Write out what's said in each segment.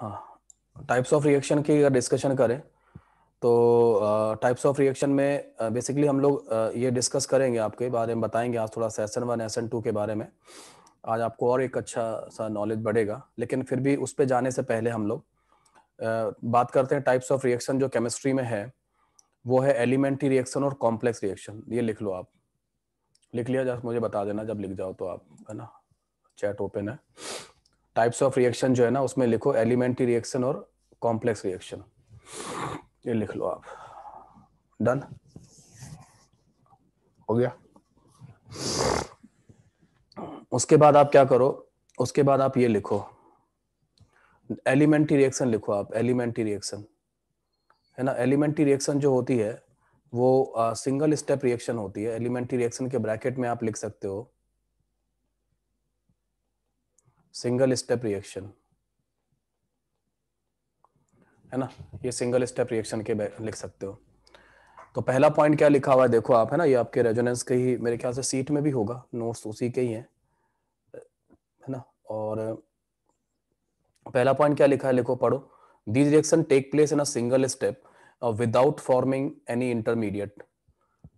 हाँ types of reaction की अगर डिस्कशन करें तो टाइप्स ऑफ रिएक्शन में बेसिकली हम लोग ये डिस्कस करेंगे आपके बारे में बताएंगे आज थोड़ा एसन वन एसन टू के बारे में आज आपको और एक अच्छा सा नॉलेज बढ़ेगा लेकिन फिर भी उस पर जाने से पहले हम लोग बात करते हैं टाइप्स ऑफ रिएक्शन जो केमिस्ट्री में है वो है एलिमेंट्री रिएक्शन और कॉम्प्लेक्स रिएक्शन ये लिख लो आप लिख लिया जा मुझे बता देना जब लिख जाओ तो आप है ना चैट ओपन है टाइप्स ऑफ रिएक्शन जो है ना उसमें लिखो एलिमेंट्री रिएक्शन और कॉम्प्लेक्स रिएक्शन ये लिख लो आप डन हो गया उसके बाद आप क्या करो उसके बाद आप ये लिखो एलिमेंट्री रिएक्शन लिखो आप एलिमेंट्री रिएक्शन है ना एलिमेंट्री रिएक्शन जो होती है वो सिंगल स्टेप रिएक्शन होती है एलिमेंट्री रिएक्शन के ब्रैकेट में आप लिख सकते हो सिंगल स्टेप रिएक्शन है ना ये सिंगल स्टेप रिएक्शन के लिख सकते हो तो पहला पॉइंट क्या लिखा हुआ है देखो आप है ना ये आपके रेजोनेंस के ही मेरे ख्याल से सीट में भी होगा नोट्स उसी के ही हैं है ना और पहला पॉइंट क्या लिखा है लिखो पढ़ो these reaction take place in a single step without forming any intermediate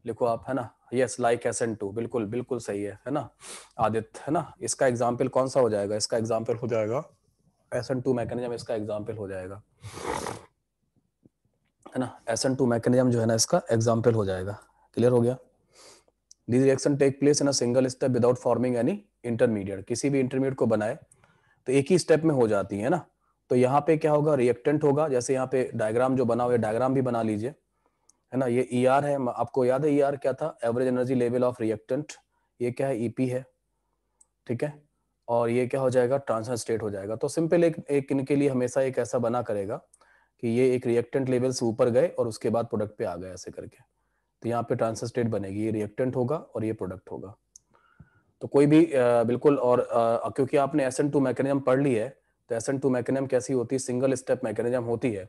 लिखो आप है ना yes like S N two बिल्कुल बिल्कुल सही है है ना आदित्य है ना इसका एग्जाम्पल कौन सा हो जाएगा इसका एग्जाम्पल हो जाएगा एस एन टू मैकेनिज्म इसका एग्जाम्पल हो जाएगा है ना एस एन टू मैकेनिज्म जो है ना इसका एग्जाम्पल हो जाएगा क्लियर हो गया this reaction take place in a single step without forming any intermediate किसी भी इंटरमीडिएट को बनाए तो एक ही स्टेप में हो जाती है ना तो यहाँ पे क्या होगा रिएक्टेंट होगा जैसे यहाँ पे डायग्राम जो बना हुआ है डायग्राम भी बना लीजिए है ना ये ई e ER है आपको याद है ई e ER क्या था average energy level of reactant ये क्या है ईपी e है ठीक है और ये क्या हो जाएगा ट्रांसफर स्टेट हो जाएगा तो सिंपल एक एक इनके लिए हमेशा एक ऐसा बना करेगा कि ये एक रिएक्टेंट लेवल से ऊपर गए और उसके बाद प्रोडक्ट पे आ गए ऐसे करके तो यहाँ पे ट्रांसफर स्टेट बनेगी ये रिएक्टेंट होगा और ये प्रोडक्ट होगा तो कोई भी आ, बिल्कुल और आ, क्योंकि आपने एस एन टू मैकेनिज्म पढ़ ली है तो एस एन टू मैकेनिज्म कैसी होती है सिंगल स्टेप मैकेनिज्म होती है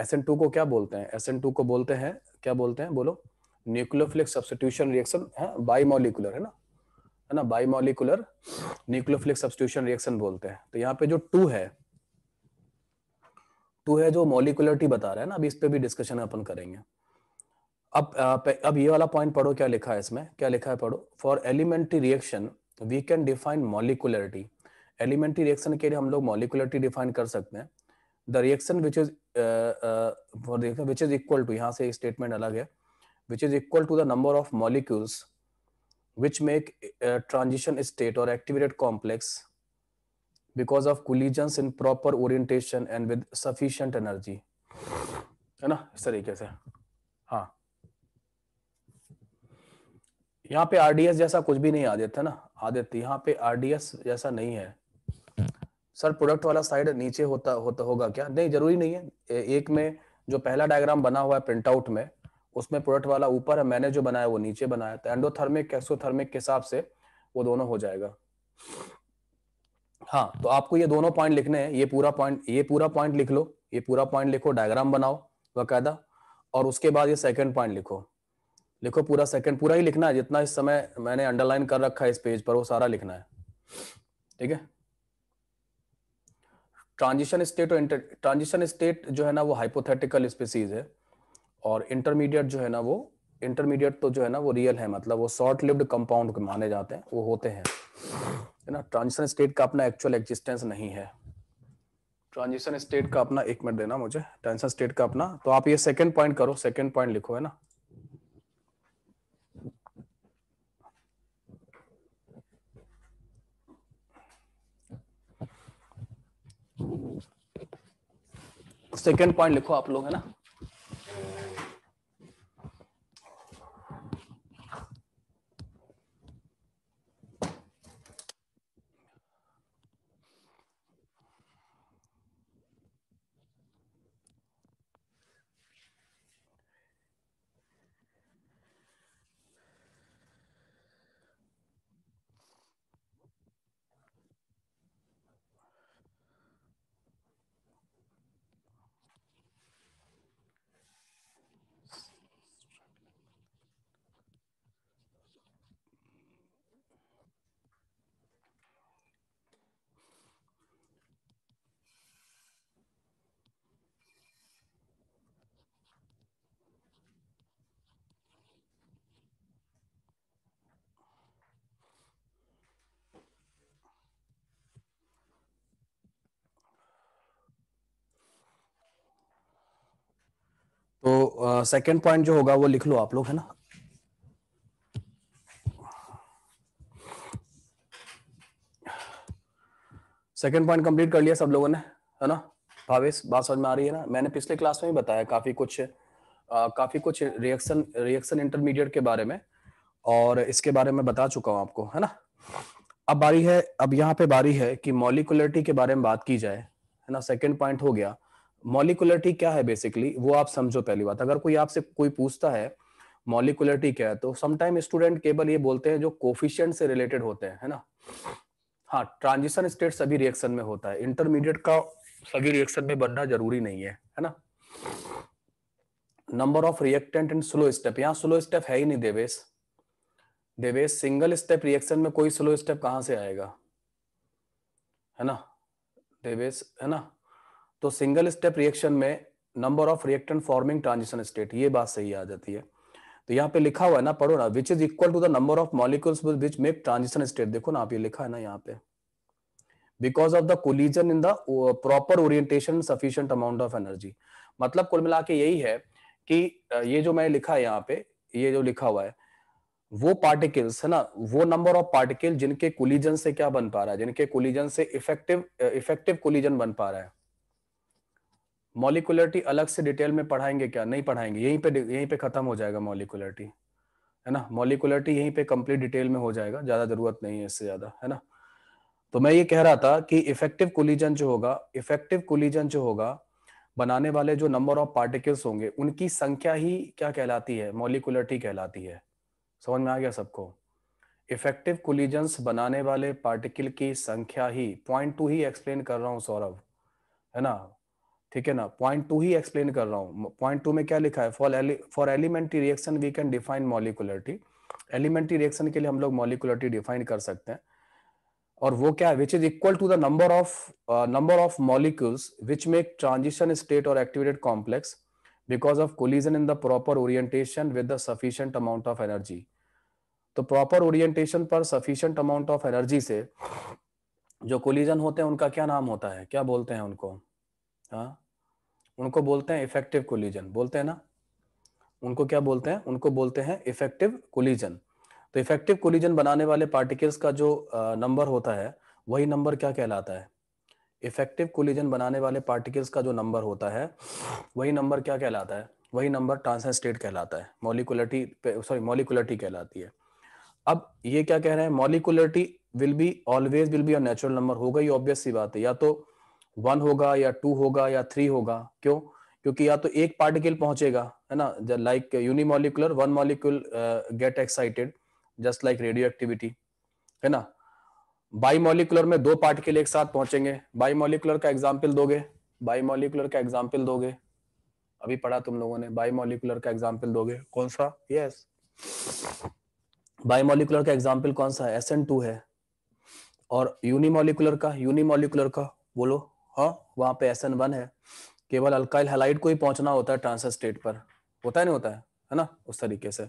एस एन टू को क्या बोलते हैं एस एन टू को बोलते हैं क्या बोलते हैं बोलो न्यूक्लियोफिलिक सब्सटीट्यूशन रिएक्शन है बाईमोलिकुलर है ना है ना बाईमोलिकुलर न्यूक्लियोफिलिक सब्सटीट्यूशन रिएक्शन बोलते हैं तो यहाँ पे जो टू है टू है जो मोलिकुलरिटी बता रहा है ना अभी इस पर भी डिस्कशन अपन करेंगे अब अब ये वाला पॉइंट पढ़ो क्या लिखा है इसमें क्या लिखा है पढ़ो for elementary reaction we can define molecularity elementary reaction के लिए हम लोग मॉलिकुलरिटी डिफाइन कर सकते हैं the reaction which is uh, uh, which is equal to यहाँ से एक स्टेटमेंट अलग है which is equal to the number of molecules which make transition state और activated complex because of collisions in proper orientation and with sufficient energy है ना इस तरीके से हाँ यहाँ पे आरडीएस जैसा कुछ भी नहीं आदित है ना आ आदित्य यहाँ पे आरडीएस जैसा नहीं है सर प्रोडक्ट वाला साइड नीचे होता होता होगा क्या नहीं जरूरी नहीं है एक में जो पहला डायग्राम बना हुआ है प्रिंट आउट में उसमें प्रोडक्ट वाला ऊपर है मैंने जो बनाया वो नीचे बनाया तो एंडोथर्मिक एक्सोथर्मिक के हिसाब से वो दोनों हो जाएगा हाँ तो आपको ये दोनों पॉइंट लिखने हैं ये पूरा पॉइंट ये पूरा पॉइंट लिख लो ये पूरा पॉइंट लिखो डायग्राम बनाओ बाकायदा और उसके बाद ये सेकंड पॉइंट लिखो लिखो पूरा सेकंड पूरा ही लिखना है जितना इस समय मैंने अंडरलाइन कर रखा है इस पेज पर वो सारा लिखना है ठीक है ट्रांजिशन स्टेट और ट्रांजिशन स्टेट जो है ना वो हाइपोथेटिकल स्पीसीज है और इंटरमीडिएट जो है ना वो इंटरमीडिएट तो जो है ना वो रियल है मतलब वो शॉर्ट लिव्ड कंपाउंड माने जाते हैं वो होते हैं है ना ट्रांजिशन स्टेट का अपना एक्चुअल एग्जिस्टेंस नहीं है ट्रांजिशन स्टेट का अपना एक मिनट देना मुझे ट्रांजिशन स्टेट का अपना तो आप ये सेकंड पॉइंट करो सेकंड पॉइंट लिखो है ना सेकेंड पॉइंट लिखो आप लोग है ना सेकेंड पॉइंट जो होगा वो लिख लो आप लोग है ना सेकेंड पॉइंट कंप्लीट कर लिया सब लोगों ने है ना भावेश बात समझ में आ रही है ना मैंने पिछले क्लास में भी बताया काफी कुछ आ, काफी कुछ रिएक्शन रिएक्शन इंटरमीडिएट के बारे में और इसके बारे में बता चुका हूं आपको है ना अब बारी है अब यहाँ पे बारी है कि मॉलिकुलरिटी के बारे में बात की जाए है ना सेकेंड पॉइंट हो गया मॉलिकुलरिटी क्या है बेसिकली वो आप समझो पहली बात अगर कोई आपसे कोई पूछता है मॉलिकुलरिटी क्या है तो समटाइम स्टूडेंट केवल ये बोलते हैं जो कोफिशियंट से रिलेटेड होते हैं है ना हाँ ट्रांजिशन स्टेट सभी रिएक्शन में होता है इंटरमीडिएट का सभी रिएक्शन में बनना जरूरी नहीं है है ना number of reactant and slow step यहाँ स्लो स्टेप है ही नहीं Devesh Devesh single step reaction में कोई स्लो स्टेप कहाँ से आएगा है ना देवेश है ना तो सिंगल स्टेप रिएक्शन में number of reactant forming transition state ये बात सही आ जाती है तो यहाँ पे लिखा हुआ है ना पढ़ो ना which is equal to the number of molecules which make transition state देखो ना आप ये लिखा है ना यहाँ पे because of the collision in the proper orientation sufficient amount of energy मतलब कुल मिला के यही है कि ये जो मैंने लिखा है यहाँ पे ये जो लिखा हुआ है वो पार्टिकल्स है ना वो नंबर ऑफ पार्टिकल जिनके कोलिजन से क्या बन पा रहा है जिनके कोलिजन से इफेक्टिव इफेक्टिव कोलिजन बन पा रहा है मॉलिकुलरिटी अलग से डिटेल में पढ़ाएंगे क्या नहीं पढ़ाएंगे यहीं पे यहीं पे खत्म हो जाएगा मॉलिकुलरिटी है ना मॉलिकुलरिटी यहीं पे कंप्लीट डिटेल में हो जाएगा ज्यादा जरूरत नहीं है इससे ज्यादा है ना तो मैं ये कह रहा था कि इफेक्टिव कोलिजन जो होगा इफेक्टिव कोलिजन जो होगा बनाने वाले जो नंबर ऑफ पार्टिकल्स होंगे उनकी संख्या ही क्या कहलाती है मॉलिकुलरिटी कहलाती है समझ में आ गया सबको इफेक्टिव कोलिजन्स बनाने वाले पार्टिकल की संख्या ही पॉइंट टू ही एक्सप्लेन कर रहा हूँ सौरभ है ना ठीक है ना पॉइंट टू ही एक्सप्लेन कर रहा हूँ पॉइंट टू में क्या लिखा है for for elementary reaction we can define molecularity elementary reaction के लिए हम लोग मॉलिकुलरिटी डिफाइन कर सकते हैं और वो क्या है which is equal to the number of number of molecules which make transition state और activated complex because of collision in the proper orientation with the sufficient amount of energy तो proper orientation पर sufficient amount of energy से जो collision होते हैं उनका क्या नाम होता है क्या बोलते हैं उनको हाँ उनको बोलते हैं इफेक्टिव कोलिजन बोलते हैं ना उनको क्या बोलते हैं उनको बोलते हैं इफेक्टिव कोलिजन तो इफेक्टिव कोलिजन बनाने वाले पार्टिकल्स का जो नंबर होता है वही नंबर क्या कहलाता है इफेक्टिव कोलिजन बनाने वाले पार्टिकल्स का जो नंबर होता है वही नंबर क्या कहलाता है वही नंबर ट्रांसन स्टेट कहलाता है मोलिकुलरिटी सॉरी मोलिकुलरिटी कहलाती है अब ये क्या कह रहे हैं molecularity will be always will be a natural number होगा ही ऑब्वियस सी बात है या तो वन होगा या टू होगा या थ्री होगा क्यों क्योंकि या तो एक पार्टिकल पहुंचेगा है ना like unimolecular one molecule get excited just like radio activity है ना बाई मॉलिकुलर में दो पार्टिकल एक साथ पहुंचेंगे बाईमोलिकुलर का एग्जाम्पल दोगे मॉलिकुलर का एग्जाम्पल दोगे अभी पढ़ा तुम लोगों ने मॉलिकुलर का एग्जाम्पल दोगे कौन सा यस yes. मॉलिकुलर का एग्जाम्पल कौन सा है एस है और यूनिमोलिकुलर का यूनिमोलिकुलर का बोलो हाँ वहां पे एस वन है केवल अल्काइल हेलाइट को ही पहुंचना होता है ट्रांसर स्टेट पर होता है नहीं होता है है ना उस तरीके से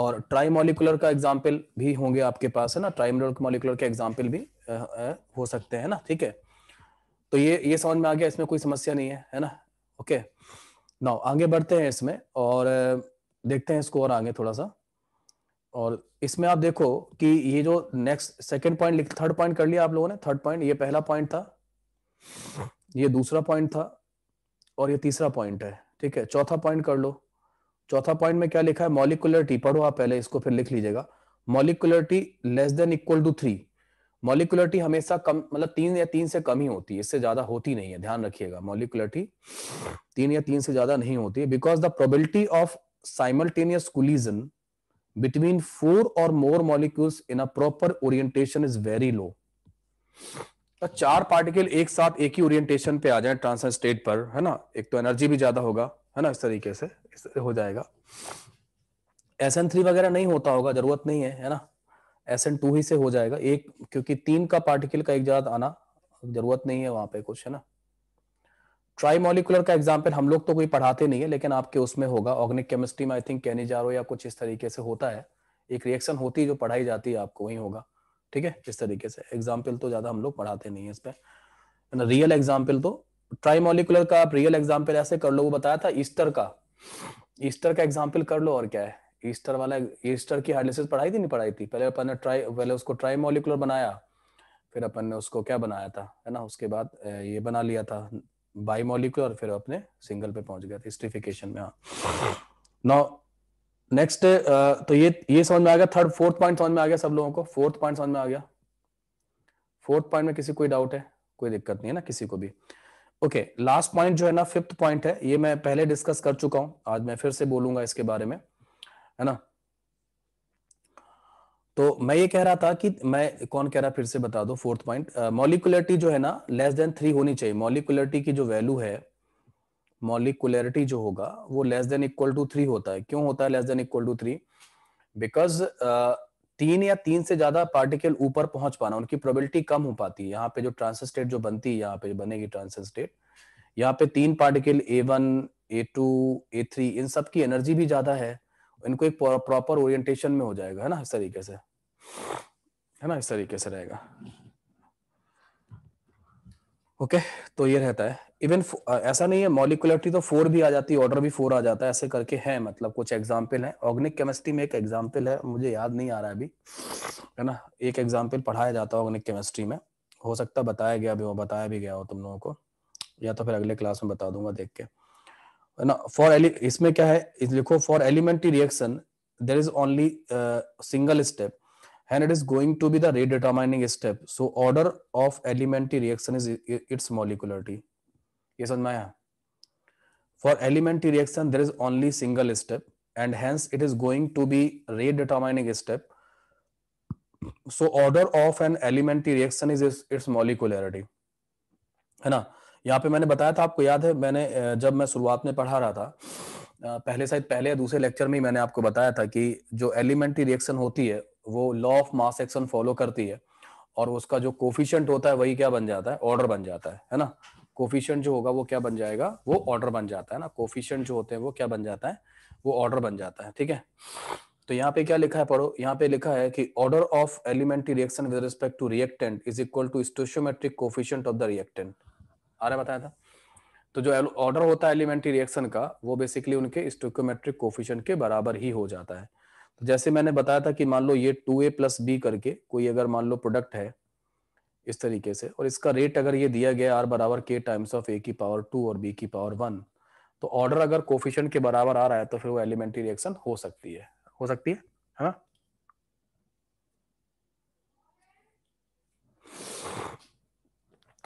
और ट्राई ट्राईमोलिकुलर का एग्जाम्पल भी होंगे आपके पास है ना ट्राई ट्राईमोलिकुलर के एग्जाम्पल भी हो सकते हैं ना ठीक है तो ये ये समझ में आ गया इसमें कोई समस्या नहीं है है ना ओके ना आगे बढ़ते हैं इसमें और देखते हैं इसको और आगे थोड़ा सा और इसमें आप देखो कि ये जो next second point third point कर लिया आप लोगों ने थर्ड पॉइंट ये पहला पॉइंट था ये दूसरा पॉइंट था और ये तीसरा पॉइंट है ठीक है चौथा पॉइंट कर लो चौथा पॉइंट में क्या लिखा है मॉलिकुलरिटी पढ़ो आप पहले इसको फिर लिख लीजिएगा molecularity less than equal to three molecularity हमेशा कम मतलब तीन या तीन से कम ही होती है इससे ज्यादा होती नहीं है ध्यान रखिएगा मॉलिकुलरिटी तीन या तीन से ज्यादा नहीं होती है because the probability of simultaneous collision between four or more molecules in a proper orientation is very low तो चार पार्टिकल एक साथ एक ही ओरिएंटेशन पे आ जाए ट्रांस स्टेट पर है ना एक तो एनर्जी भी ज्यादा होगा है ना इस तरीके से इस तरीके हो जाएगा एस एन थ्री वगैरह नहीं होता होगा जरूरत नहीं है है ना एस एन टू ही से हो जाएगा एक क्योंकि तीन का पार्टिकल का एक ज्यादा आना जरूरत नहीं है वहां पे कुछ है ना ट्राई मोलिकुलर का एग्जाम्पल हम लोग तो कोई पढ़ाते नहीं है लेकिन आपके उसमें होगा ऑर्गेनिक केमिस्ट्री में आई थिंक कैनिजारो या कुछ इस तरीके से होता है एक रिएक्शन होती है जो पढ़ाई जाती है आपको वही होगा ठीक है इस तरीके से एग्जाम्पल तो ज्यादा हम लोग पढ़ाते नहीं है इस पर रियल एग्जाम्पल तो ट्राई मोलिकुलर का आप रियल एग्जाम्पल ऐसे कर लो वो बताया था ईस्टर का ईस्टर का एग्जाम्पल कर लो और क्या है ईस्टर वाला ईस्टर की हार्डलिसिस पढ़ाई थी नहीं पढ़ाई थी पहले अपन ने ट्राई पहले उसको ट्राई मोलिकुलर बनाया फिर अपन ने उसको क्या बनाया था है ना उसके बाद ये बना लिया था बाई मोलिकुलर फिर अपने सिंगल पे पहुंच गया था स्ट्रीफिकेशन में हाँ नौ नेक्स्ट uh, तो ये ये समझ में आ गया थर्ड फोर्थ पॉइंट समझ में आ गया सब लोगों को फोर्थ पॉइंट समझ में आ गया फोर्थ पॉइंट में किसी कोई डाउट है कोई दिक्कत नहीं है ना किसी को भी ओके लास्ट पॉइंट जो है ना फिफ्थ पॉइंट है ये मैं पहले डिस्कस कर चुका हूं आज मैं फिर से बोलूंगा इसके बारे में है ना तो मैं ये कह रहा था कि मैं कौन कह रहा फिर से बता दो फोर्थ पॉइंट मॉलिकुलरिटी जो है ना लेस देन थ्री होनी चाहिए मॉलिकुलरिटी की जो वैल्यू है मॉलिकुलरिटी जो होगा वो less than equal to three होता है क्यों होता है less than equal to three because तीन या तीन से ज्यादा पार्टिकल ऊपर पहुंच पाना उनकी प्रोबेबिलिटी कम हो पाती है यहाँ पे जो ट्रांसर स्टेट जो बनती है यहाँ पे बनेगी ट्रांसर स्टेट यहाँ पे तीन particle A one A two A three इन सब की एनर्जी भी ज्यादा है इनको एक प्रॉपर ओरिएंटेशन में हो जाएगा है ना इस तरीके से है ना इस तरीके से रहेगा ओके okay, तो ये रहता है इवन ऐसा नहीं है मॉलिकुलरिटी तो फोर भी आ जाती है ऑर्डर भी फोर आ जाता है ऐसे करके है मतलब कुछ एग्जाम्पल है ऑर्गेनिक केमिस्ट्री में एक एग्जाम्पल है मुझे याद नहीं आ रहा है अभी है ना एक एग्जाम्पल पढ़ाया जाता है ऑर्गेनिक केमिस्ट्री में हो सकता बताया गया भी हो बताया भी गया हो तुम लोगों को या तो फिर अगले क्लास में बता दूंगा देख के है ना फॉर इसमें क्या है लिखो for elementary reaction there is only single step and it is going to be the rate determining step. So order of elementary reaction is its molecularity. Yes, Anmaya. For elementary reaction, there is only single step and hence it is going to be rate determining step. So order of an elementary reaction is its molecularity. है ना यहाँ पे मैंने बताया था आपको याद है मैंने जब मैं शुरुआत में पढ़ा रहा था पहले शायद पहले या दूसरे लेक्चर में ही मैंने आपको बताया था कि जो एलिमेंट्री रिएक्शन होती है वो law of mass action follow करती है और उसका जो कोफिशियंट होता है वही क्या बन जाता है ऑर्डर बन जाता है है ना कोफिशियंट जो होगा वो क्या बन जाएगा वो ऑर्डर बन जाता है ना कोफिशियंट जो होते हैं वो क्या बन जाता है वो ऑर्डर बन जाता है ठीक है तो यहाँ पे क्या लिखा है पढ़ो यहाँ पे लिखा है कि order of elementary reaction with respect to reactant is equal to stoichiometric coefficient of the reactant आ रहा बताया था तो जो ऑर्डर होता है एलिमेंट्री रिएक्शन का वो बेसिकली उनके स्टोक्योमेट्रिक कोफिशियंट के बराबर ही हो जाता है जैसे मैंने बताया था कि मान लो ये टू ए प्लस बी करके कोई अगर मान लो प्रोडक्ट है इस तरीके से और इसका रेट अगर ये दिया गया आर बराबर के टाइम्स ऑफ ए की पावर टू और बी की पावर वन तो ऑर्डर अगर कोफिशियंट के बराबर आ रहा है तो फिर वो एलिमेंट्री रिएक्शन हो सकती है हो सकती है हा?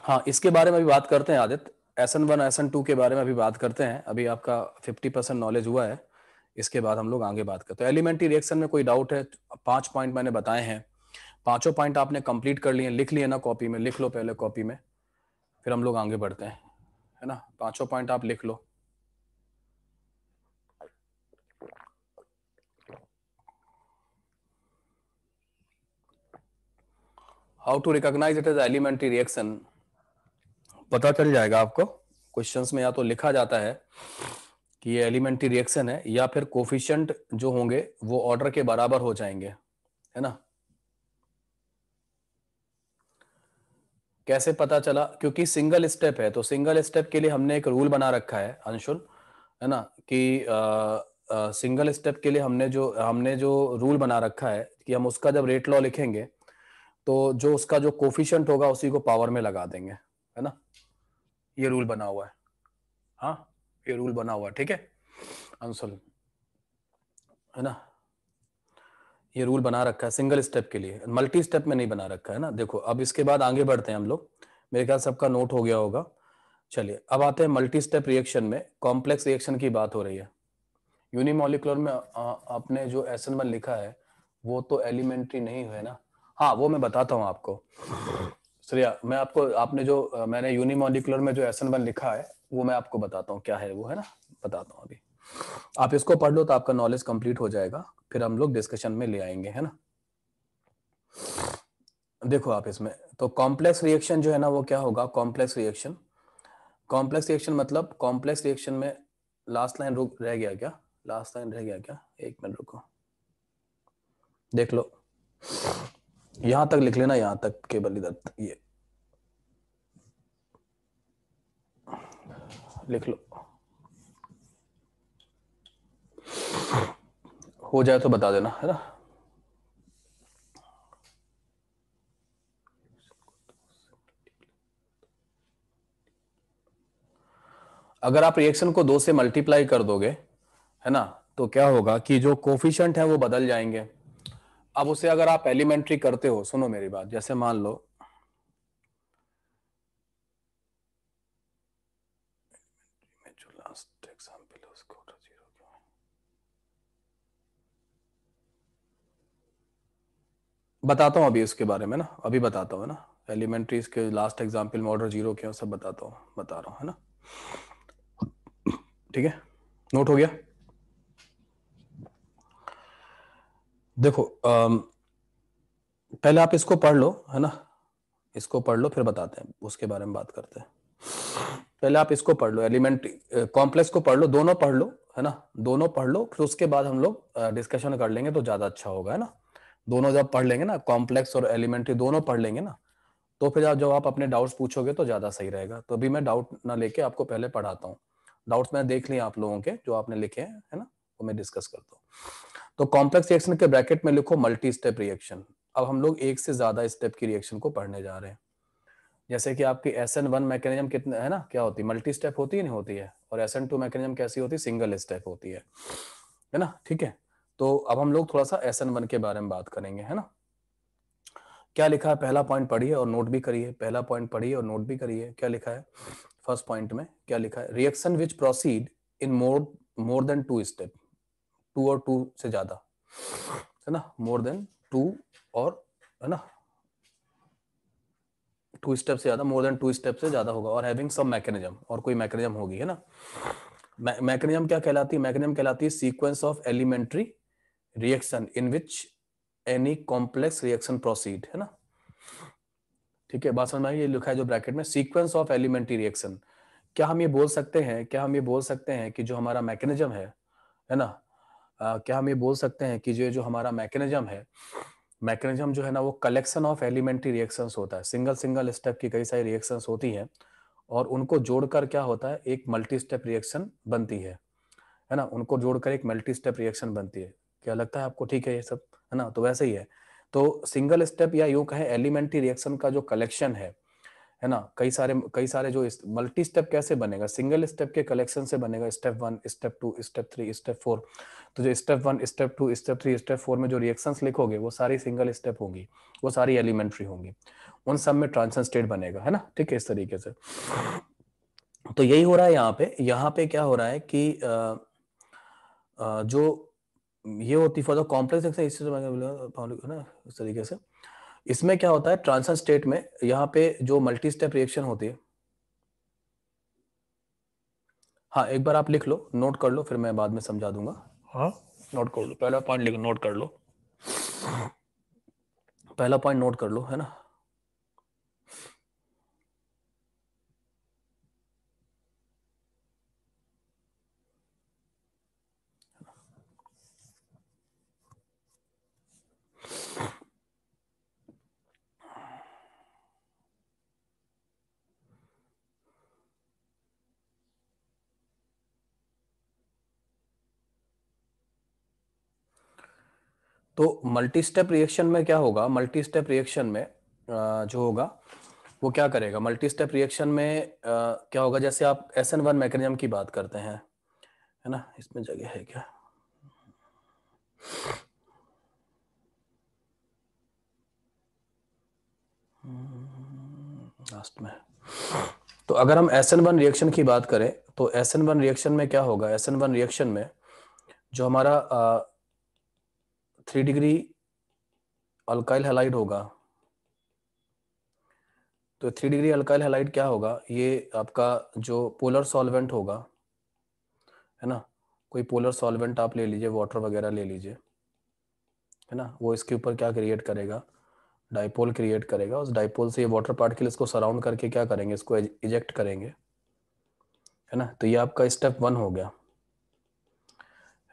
हाँ इसके बारे में अभी बात करते हैं Aditya S N one S N two के बारे में अभी बात करते हैं अभी आपका फिफ्टी परसेंट नॉलेज हुआ है इसके बाद हम लोग आगे बात करते हैं एलिमेंट्री रिएक्शन में कोई डाउट है पांच पॉइंट मैंने बताए हैं पांचों पॉइंट आपने कंप्लीट कर लिए लिख लिए ना कॉपी में लिख लो पहले कॉपी में फिर हम लोग आगे बढ़ते हैं है ना पांचों पॉइंट आप लिख लो how to recognize it as elementary reaction पता चल जाएगा आपको क्वेश्चंस में या तो लिखा जाता है कि ये एलिमेंट्री रिएक्शन है या फिर कोफिशियंट जो होंगे वो ऑर्डर के बराबर हो जाएंगे है ना कैसे पता चला क्योंकि सिंगल स्टेप है तो सिंगल स्टेप के लिए हमने एक रूल बना रखा है अंशुल है ना कि आ, आ, सिंगल स्टेप के लिए हमने जो हमने जो रूल बना रखा है कि हम उसका जब रेट लॉ लिखेंगे तो जो उसका जो कोफिशंट होगा उसी को पावर में लगा देंगे है ना ये रूल बना हुआ है हाँ ये रूल बना हुआ ठीक है आंसर है ना ये रूल बना रखा है सिंगल स्टेप के लिए मल्टी स्टेप में नहीं बना रखा है ना देखो अब इसके बाद आगे बढ़ते हैं हम लोग मेरे ख्याल सबका नोट हो गया होगा चलिए अब आते हैं मल्टी स्टेप रिएक्शन में कॉम्प्लेक्स रिएक्शन की बात हो रही है यूनिमोलिकुलर में आपने जो एस एन लिखा है वो तो एलिमेंट्री नहीं है ना हाँ वो मैं बताता हूँ आपको श्रेया मैं आपको आपने जो मैंने यूनिमोलिकुलर में जो एस एन लिखा है वो मैं आपको बताता हूँ क्या है वो है ना बताता हूँ अभी आप इसको पढ़ लो तो आपका नॉलेज कंप्लीट हो जाएगा फिर हम लोग डिस्कशन में ले आएंगे है ना देखो आप इसमें तो कॉम्प्लेक्स रिएक्शन जो है ना वो क्या होगा कॉम्प्लेक्स रिएक्शन कॉम्प्लेक्स रिएक्शन मतलब कॉम्प्लेक्स रिएक्शन में लास्ट लाइन रुक रह गया क्या लास्ट लाइन रह गया क्या एक मिनट रुको देख लो यहां तक लिख लेना यहां तक केवल इधर ये लिख लो हो जाए तो बता देना है ना अगर आप रिएक्शन को दो से मल्टीप्लाई कर दोगे है ना तो क्या होगा कि जो कोफिशंट है वो बदल जाएंगे अब उसे अगर आप एलिमेंट्री करते हो सुनो मेरी बात जैसे मान लो बताता हूँ अभी उसके बारे में ना अभी बताता हूँ ना एलिमेंट्री के लास्ट एग्जाम्पल में ऑर्डर जीरो क्यों सब बताता हूँ बता रहा हूँ है ना ठीक है नोट हो गया देखो आ, पहले आप इसको पढ़ लो है ना इसको पढ़ लो फिर बताते हैं उसके बारे में बात करते हैं पहले आप इसको पढ़ लो एलिमेंट्री कॉम्प्लेक्स को पढ़ लो दोनों पढ़ लो है ना दोनों पढ़ लो फिर उसके बाद हम लोग डिस्कशन कर लेंगे तो ज्यादा अच्छा होगा है ना दोनों जब पढ़ लेंगे ना कॉम्प्लेक्स और एलिमेंट्री दोनों पढ़ लेंगे ना तो फिर आप जब आप अपने डाउट्स पूछोगे तो ज्यादा सही रहेगा तो अभी मैं डाउट ना लेके आपको पहले पढ़ाता हूँ डाउट्स मैंने देख लिया आप लोगों के जो आपने लिखे हैं है ना वो मैं डिस्कस करता हूँ तो कॉम्प्लेक्स रिएक्शन के ब्रैकेट में लिखो मल्टी स्टेप रिएक्शन अब हम लोग एक से ज्यादा स्टेप की रिएक्शन को पढ़ने जा रहे हैं जैसे कि आपकी एस एन वन मैकेनिज्म कितने है ना क्या होती है मल्टी स्टेप होती है नहीं होती है और एस एन टू मैकेनिज्म कैसी होती है सिंगल स्टेप होती है है ना ठीक है तो अब हम लोग थोड़ा सा एस एन वन के बारे में बात करेंगे है ना क्या लिखा है पहला पॉइंट पढ़िए और नोट भी करिए पहला पॉइंट पढ़िए और नोट भी करिए क्या लिखा है फर्स्ट पॉइंट में क्या लिखा है reaction which proceed in more more than two step two और टू से ज्यादा है ना मोर देन टू और है ना टू स्टेप से ज्यादा मोर देन टू स्टेप से ज्यादा होगा और हैविंग सम मैकेनिज्म और कोई मैकेनिज्म होगी है ना मैकेनिज्म क्या कहलाती है मैकेनिज्म कहलाती है sequence of elementary reaction in which any complex reaction proceed है ना ठीक है बात समझ में ये लिखा है जो ब्रैकेट में सीक्वेंस ऑफ एलिमेंट्री रिएक्शन क्या हम ये बोल सकते हैं क्या हम ये बोल सकते हैं कि जो हमारा मैकेनिज्म है है ना आ, क्या हम ये बोल सकते हैं कि जो जो हमारा मैकेनिज्म है मैकेनिज्म जो है ना वो कलेक्शन ऑफ एलिमेंट्री रिएक्शंस होता है सिंगल सिंगल स्टेप की कई सारी रिएक्शंस होती हैं और उनको जोड़कर क्या होता है एक मल्टी स्टेप रिएक्शन बनती है है ना उनको जोड़कर एक मल्टी स्टेप रिएक्शन बनती है क्या लगता है आपको ठीक है ये सब है ना तो वैसे ही है तो सिंगल स्टेप या यूं कहें एलिमेंट्री रिएक्शन का जो कलेक्शन है है ना कई सारे कई सारे जो मल्टी स्टेप कैसे बनेगा सिंगल स्टेप के कलेक्शन से बनेगा step one step two step three step four तो जो step one step two step three step four में जो रिएक्शन लिखोगे वो सारी सिंगल स्टेप होंगी वो सारी एलिमेंट्री होंगी उन सब में ट्रांसन स्टेट बनेगा है ना ठीक है इस तरीके से तो यही हो रहा है यहाँ पे यहाँ पे क्या हो रहा है कि आ, आ, जो ये होती फॉर द कॉम्प्लेक्स एक्सरसाइज ना इस तरीके से इसमें क्या होता है ट्रांसर स्टेट में यहाँ पे जो मल्टी स्टेप रिएक्शन होती है हाँ एक बार आप लिख लो नोट कर लो फिर मैं बाद में समझा दूंगा हाँ नोट कर लो पहला पॉइंट लिख नोट कर लो पहला पॉइंट नोट कर लो है ना तो मल्टी स्टेप रिएक्शन में क्या होगा मल्टी स्टेप रिएक्शन में जो होगा वो क्या करेगा मल्टी स्टेप रिएक्शन में क्या होगा जैसे आप एस एन वन मैकेजम की बात करते हैं है ना इसमें जगह है क्या लास्ट हम्म, में तो अगर हम एस एन वन रिएक्शन की बात करें तो एस एन वन रिएक्शन में क्या होगा एस एन वन रिएक्शन में जो हमारा थ्री डिग्री अल्काइल हेलाइड होगा तो थ्री डिग्री अल्काइल हेलाइड क्या होगा ये आपका जो पोलर सॉल्वेंट होगा है ना कोई पोलर सॉल्वेंट आप ले लीजिए वाटर वगैरह ले लीजिए है ना वो इसके ऊपर क्या क्रिएट करेगा डाइपोल क्रिएट करेगा उस डाइपोल से ये वाटर पार्टिकल इसको सराउंड करके क्या करेंगे इसको इजेक्ट करेंगे है ना तो ये आपका स्टेप वन हो गया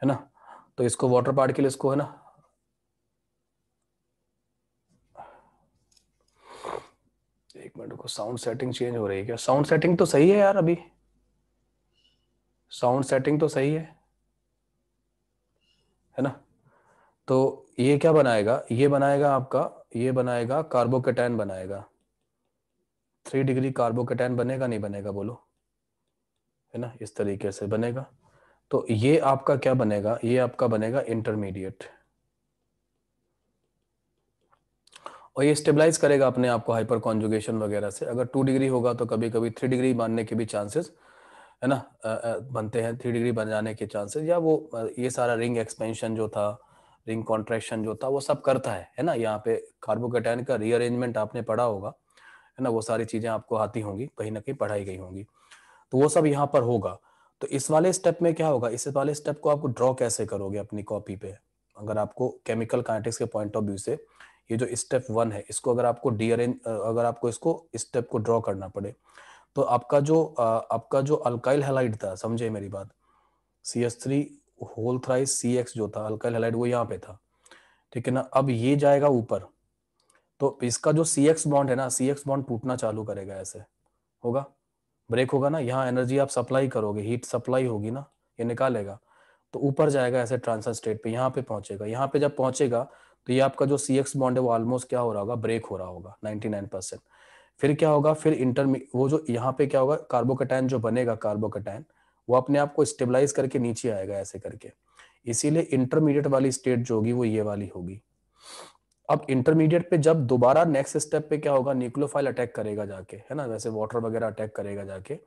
है ना तो इसको वाटर पार्टिकल इसको है ना मिनट को साउंड सेटिंग चेंज हो रही है क्या साउंड सेटिंग तो सही है यार अभी साउंड सेटिंग तो सही है है ना तो ये क्या बनाएगा ये बनाएगा आपका ये बनाएगा कार्बोकेटैन बनाएगा थ्री डिग्री कार्बोकेटैन बनेगा नहीं बनेगा बोलो है ना इस तरीके से बनेगा तो ये आपका क्या बनेगा ये आपका बनेगा इंटरमीडिएट और ये स्टेबलाइज करेगा अपने आप को हाइपर कॉन्जुगेशन वगैरह से अगर टू डिग्री होगा तो कभी कभी थ्री डिग्री बनने के भी चांसेस है ना बनते हैं थ्री डिग्री बन जाने के चांसेस या वो ये सारा रिंग एक्सपेंशन जो था रिंग कॉन्ट्रेक्शन जो था वो सब करता है है ना यहाँ पे कार्बोकेटाइन का रीअरेंजमेंट आपने पढ़ा होगा है ना वो सारी चीजें आपको आती होंगी कहीं ना कहीं पढ़ाई गई होंगी तो वो सब यहाँ पर होगा तो इस वाले स्टेप में क्या होगा इस वाले स्टेप को आपको ड्रॉ कैसे करोगे अपनी कॉपी पे अगर आपको केमिकल काइनेटिक्स के पॉइंट ऑफ व्यू से ये जो स्टेप वन है इसको अगर आपको डीअरेंज अगर आपको इसको स्टेप को ड्रॉ करना पड़े तो आपका जो आपका जो अल्काइल हेलाइट था समझे मेरी बात C S three whole thrice C X जो था अल्काइल हेलाइट वो यहाँ पे था ठीक है ना अब ये जाएगा ऊपर तो इसका जो सी एक्स बॉन्ड है ना सी एक्स बॉन्ड टूटना चालू करेगा ऐसे होगा ब्रेक होगा ना यहाँ एनर्जी आप सप्लाई करोगे हीट सप्लाई होगी ना ये निकालेगा तो ऊपर जाएगा ऐसे ट्रांसर स्टेट पे यहाँ पे पहुंचेगा यहाँ पे जब पहुंचेगा तो ये आपका जो सी एक्स बॉन्ड है वो ऑलमोस्ट क्या हो रहा होगा ब्रेक हो रहा होगा 99 परसेंट फिर क्या होगा फिर इंटर वो जो यहाँ पे क्या होगा कार्बोकटाइन जो बनेगा कार्बोकटाइन वो अपने आप को स्टेबलाइज करके नीचे आएगा ऐसे करके इसीलिए इंटरमीडिएट वाली स्टेट जो होगी वो ये वाली होगी अब इंटरमीडिएट पे जब दोबारा नेक्स्ट स्टेप पे क्या होगा न्यूक्लोफाइल अटैक करेगा जाके है ना वैसे वाटर वगैरह अटैक करेगा जाके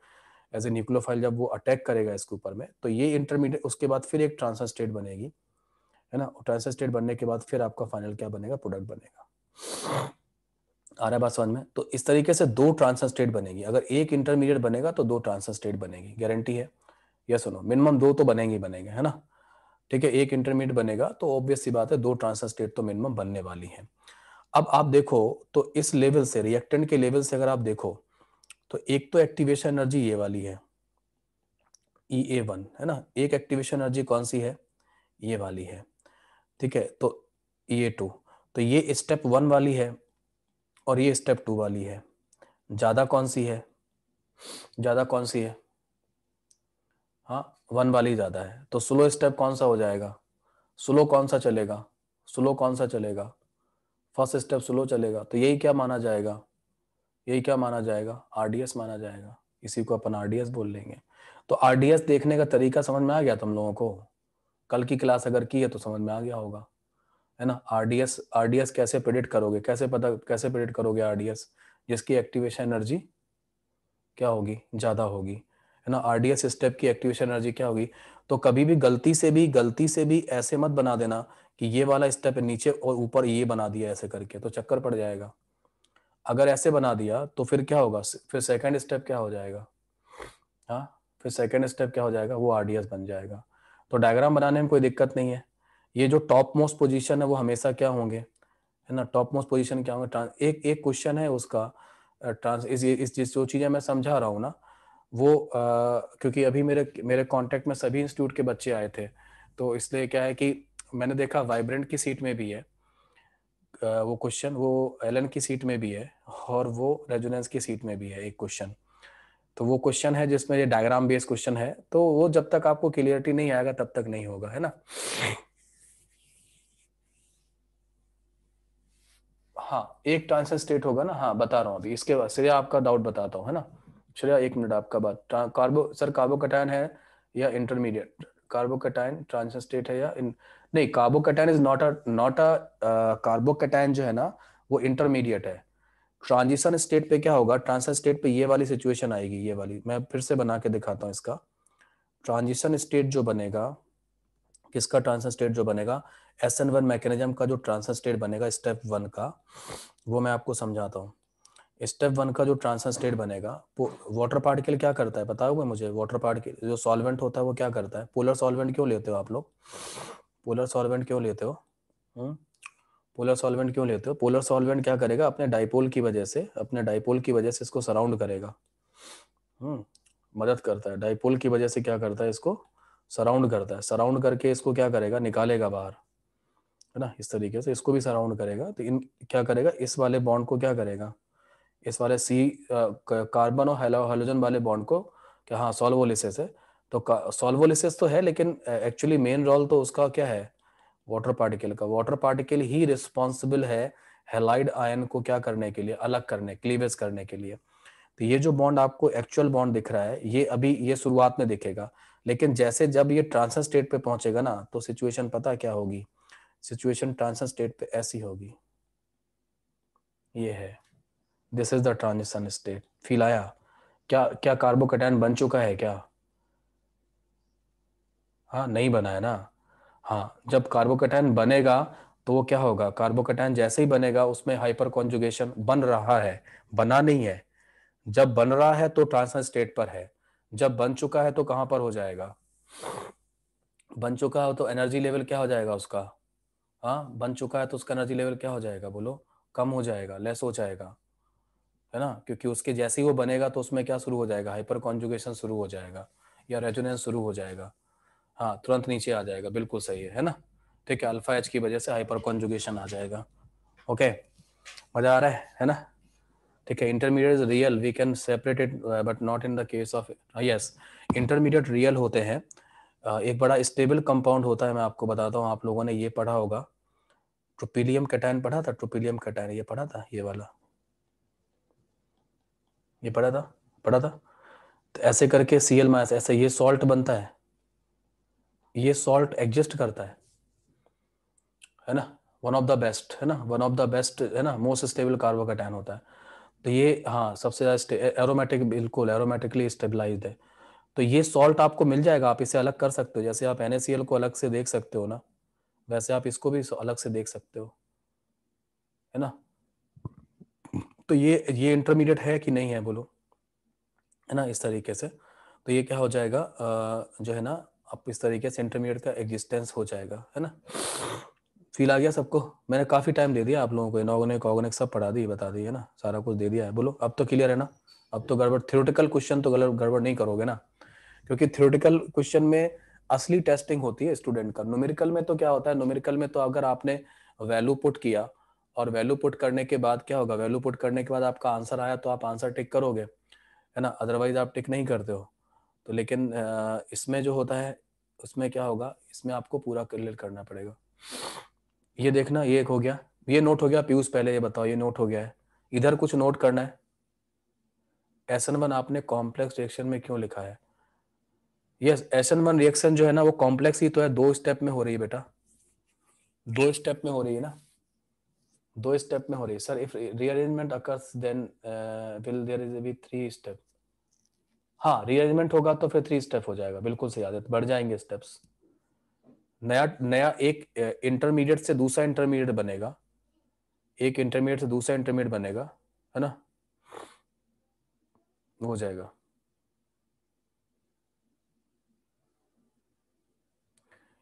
एज ए जब वो अटैक करेगा इसके ऊपर में तो ये इंटरमीडिएट उसके बाद फिर एक ट्रांसफर स्टेट बनेगी है ना ट्रांसफर स्टेट बनने के बाद फिर आपका फाइनल क्या बनेगा प्रोडक्ट बनेगा आ रहा है बात समझ में तो इस तरीके से दो ट्रांसफर स्टेट बनेगी अगर एक इंटरमीडिएट बनेगा तो दो ट्रांसफर स्टेट बनेगी गारंटी है यस सुनो मिनिमम दो तो बनेंगे ही बनेंगे है ना ठीक है एक इंटरमीडिएट बनेगा तो ऑब्वियस सी बात है दो ट्रांसफर स्टेट तो मिनिमम बनने वाली है अब आप देखो तो इस लेवल से रिएक्टेंट के लेवल से अगर आप देखो तो एक तो एक्टिवेशन एनर्जी ये वाली है ई ए वन है ना एक एक्टिवेशन एनर्जी कौन सी है ये वाली है ठीक है तो ये टू तो ये स्टेप वन वाली है और ये स्टेप टू वाली है ज़्यादा कौन सी है ज़्यादा कौन सी है हाँ वन वाली ज़्यादा है तो स्लो स्टेप कौन सा हो जाएगा स्लो कौन सा चलेगा स्लो कौन सा चलेगा फर्स्ट स्टेप स्लो चलेगा तो यही क्या माना जाएगा यही क्या माना जाएगा आरडीएस माना जाएगा इसी को अपन आरडीएस बोल लेंगे तो आरडीएस देखने का तरीका समझ में आ गया तुम लोगों को कल की क्लास अगर की है तो समझ में आ गया होगा है ना आरडीएस आरडीएस कैसे प्रेडिक्ट करोगे कैसे पता कैसे प्रेडिक्ट करोगे आरडीएस जिसकी एक्टिवेशन एनर्जी क्या होगी ज़्यादा होगी है ना आरडीएस स्टेप की एक्टिवेशन एनर्जी क्या होगी तो कभी भी गलती से भी गलती से भी ऐसे मत बना देना कि ये वाला स्टेप नीचे और ऊपर ये बना दिया ऐसे करके तो चक्कर पड़ जाएगा अगर ऐसे बना दिया तो फिर क्या होगा फिर सेकेंड स्टेप क्या हो जाएगा हाँ फिर सेकेंड स्टेप क्या हो जाएगा वो आरडीएस बन जाएगा तो डायग्राम बनाने में कोई दिक्कत नहीं है ये जो टॉप मोस्ट पोजिशन है वो हमेशा क्या होंगे है ना टॉप मोस्ट पोजिशन क्या होंगे एक एक क्वेश्चन है उसका ट्रांस इस इस जो चीज़ें मैं समझा रहा हूँ ना वो आ, क्योंकि अभी मेरे मेरे कांटेक्ट में सभी इंस्टीट्यूट के बच्चे आए थे तो इसलिए क्या है कि मैंने देखा वाइब्रेंट की सीट में भी है आ, वो क्वेश्चन वो एलन की सीट में भी है और वो रेजुनेंस की सीट में भी है एक क्वेश्चन तो वो क्वेश्चन है जिसमें ये डायग्राम बेस्ड क्वेश्चन है तो वो जब तक आपको क्लियरिटी नहीं आएगा तब तक नहीं होगा है ना हाँ एक ट्रांसन स्टेट होगा ना हाँ बता रहा हूँ अभी इसके बाद श्रेया आपका डाउट बताता हूँ है ना श्रेया एक मिनट आपका बात कार्बो सर कार्बोकटाइन है या इंटरमीडिएट कार्बोकटाइन ट्रांसन स्टेट है या इन नहीं carbocation is not a not a carbocation जो है ना वो इंटरमीडिएट है ट्रांजिशन स्टेट पे क्या होगा ट्रांजिशन स्टेट पे ये वाली सिचुएशन आएगी ये वाली मैं फिर से बना के दिखाता हूँ इसका ट्रांजिशन स्टेट जो बनेगा किसका ट्रांसफर स्टेट जो बनेगा एस एन वन मैकेनिज्म का जो ट्रांसफर स्टेट बनेगा स्टेप वन का वो मैं आपको समझाता हूँ स्टेप वन का जो ट्रांसफर स्टेट बनेगा वाटर पार्टिकल क्या करता है बताओगे मुझे वाटर पार्टिकल जो सॉल्वेंट होता है वो क्या करता है पोलर सॉल्वेंट क्यों लेते हो आप लोग पोलर सॉल्वेंट क्यों लेते हो हुँ? हम्म? पोलर सॉल्वेंट क्यों लेते हो पोलर सॉल्वेंट क्या करेगा अपने डाइपोल की वजह से अपने डाइपोल की वजह से इसको सराउंड करेगा हम्म मदद करता है डाइपोल की वजह से क्या करता है इसको सराउंड करता है सराउंड करके इसको क्या करेगा निकालेगा बाहर है ना इस तरीके से इसको भी सराउंड करेगा तो इन क्या करेगा इस वाले बॉन्ड को क्या करेगा इस वाले सी कार्बन और हाइलोजन वाले बॉन्ड को क्या हाँ सोल्वोलिस है तो सोल्वोलिस तो है लेकिन एक्चुअली मेन रोल तो उसका क्या है वाटर पार्टिकल का वाटर पार्टिकल ही रिस्पॉन्सिबल है हेलाइड आयन को क्या करने के लिए अलग करने क्लीवेज करने के लिए तो ये जो बॉन्ड आपको एक्चुअल बॉन्ड दिख रहा है ये अभी ये शुरुआत में दिखेगा लेकिन जैसे जब ये ट्रांसर स्टेट पे पहुंचेगा ना तो सिचुएशन पता क्या होगी सिचुएशन ट्रांसर स्टेट पे ऐसी होगी ये है this is the transition state feel आया क्या क्या कार्बोकैटायन बन चुका है क्या हाँ नहीं बना है ना हाँ जब कार्बोकैटायन बनेगा तो वो क्या होगा कार्बोकेटाइन जैसे ही बनेगा उसमें हाइपर कॉन्जुगेशन बन रहा है बना नहीं है जब बन रहा है तो ट्रांसफर स्टेट पर है जब बन चुका है तो कहां पर हो जाएगा बन चुका है तो एनर्जी लेवल क्या हो जाएगा उसका हाँ बन चुका है तो उसका एनर्जी लेवल क्या हो जाएगा बोलो कम हो जाएगा लेस हो जाएगा है ना क्योंकि उसके जैसे ही वो बनेगा तो उसमें क्या शुरू हो जाएगा हाइपर कॉन्जुगेशन शुरू हो जाएगा या रेजोनेंस शुरू हो जाएगा हाँ तुरंत नीचे आ जाएगा बिल्कुल सही है है ना ठीक है अल्फा एच की वजह से हाइपर कॉन्जुगेशन आ जाएगा ओके मजा आ रहा है है ना ठीक है intermediate real we can separate it but not in the case of yes intermediate real होते हैं uh, एक बड़ा स्टेबल कंपाउंड होता है मैं आपको बताता हूँ आप लोगों ने ये पढ़ा होगा ट्रोपीलियम कैटाइन पढ़ा था ट्रोपीलियम कैटाइन ये पढ़ा था ये वाला ये पढ़ा था पढ़ा था तो ऐसे करके सी एल माइनस ऐसे ये सॉल्ट बनता है ये सॉल्ट एग्जिस्ट करता है है ना वन ऑफ द बेस्ट है ना वन ऑफ द बेस्ट है ना मोस्ट स्टेबल कार्बोकैटायन होता है तो ये हाँ सबसे ज़्यादा एरोमेटिक बिल्कुल एरोमेटिकली स्टेबलाइज है तो ये सॉल्ट आपको मिल जाएगा आप इसे अलग कर सकते हो जैसे आप एन को अलग से देख सकते हो ना वैसे आप इसको भी अलग से देख सकते हो है ना तो ये ये इंटरमीडिएट है कि नहीं है बोलो है ना इस तरीके से तो ये क्या हो जाएगा जो है ना अब इस तरीके से इंटरमीडिएट का एग्जिस्टेंस हो जाएगा है ना फील आ गया सबको मैंने काफी टाइम दे दिया आप लोगों को इनऑर्गेनिक ऑर्गेनिक सब पढ़ा दी बता दी है ना सारा कुछ दे दिया है बोलो अब तो क्लियर है ना अब तो गड़बड़ थ्योरेटिकल क्वेश्चन तो गड़बड़ नहीं करोगे ना क्योंकि थ्योरेटिकल क्वेश्चन में असली टेस्टिंग होती है स्टूडेंट का नोमेरिकल में तो क्या होता है नोमेरिकल में तो अगर आपने वैल्यू पुट किया और वैल्यू पुट करने के बाद क्या होगा वैल्यू पुट करने के बाद आपका आंसर आया तो आप आंसर टिक करोगे है ना अदरवाइज आप टिक नहीं करते हो तो लेकिन इसमें जो होता है उसमें क्या होगा इसमें आपको पूरा क्लियर करना पड़ेगा ये देखना ये एक हो गया ये नोट हो गया पीयूष पहले ये बताओ ये नोट हो गया है इधर कुछ नोट करना है एस एन वन आपने कॉम्प्लेक्स रिएक्शन में क्यों लिखा है yes S N one reaction जो है ना वो कॉम्प्लेक्स ही तो है दो स्टेप में हो रही है बेटा दो स्टेप में हो रही है ना दो स्टेप में हो रही है sir if rearrangement occurs then will there is be three step हाँ रीअरेंजमेंट होगा तो फिर थ्री स्टेप हो जाएगा बिल्कुल सही आदत बढ़ जाएंगे स्टेप्स नया नया एक इंटरमीडिएट से दूसरा इंटरमीडिएट बनेगा एक इंटरमीडिएट से दूसरा इंटरमीडिएट बनेगा है ना हो जाएगा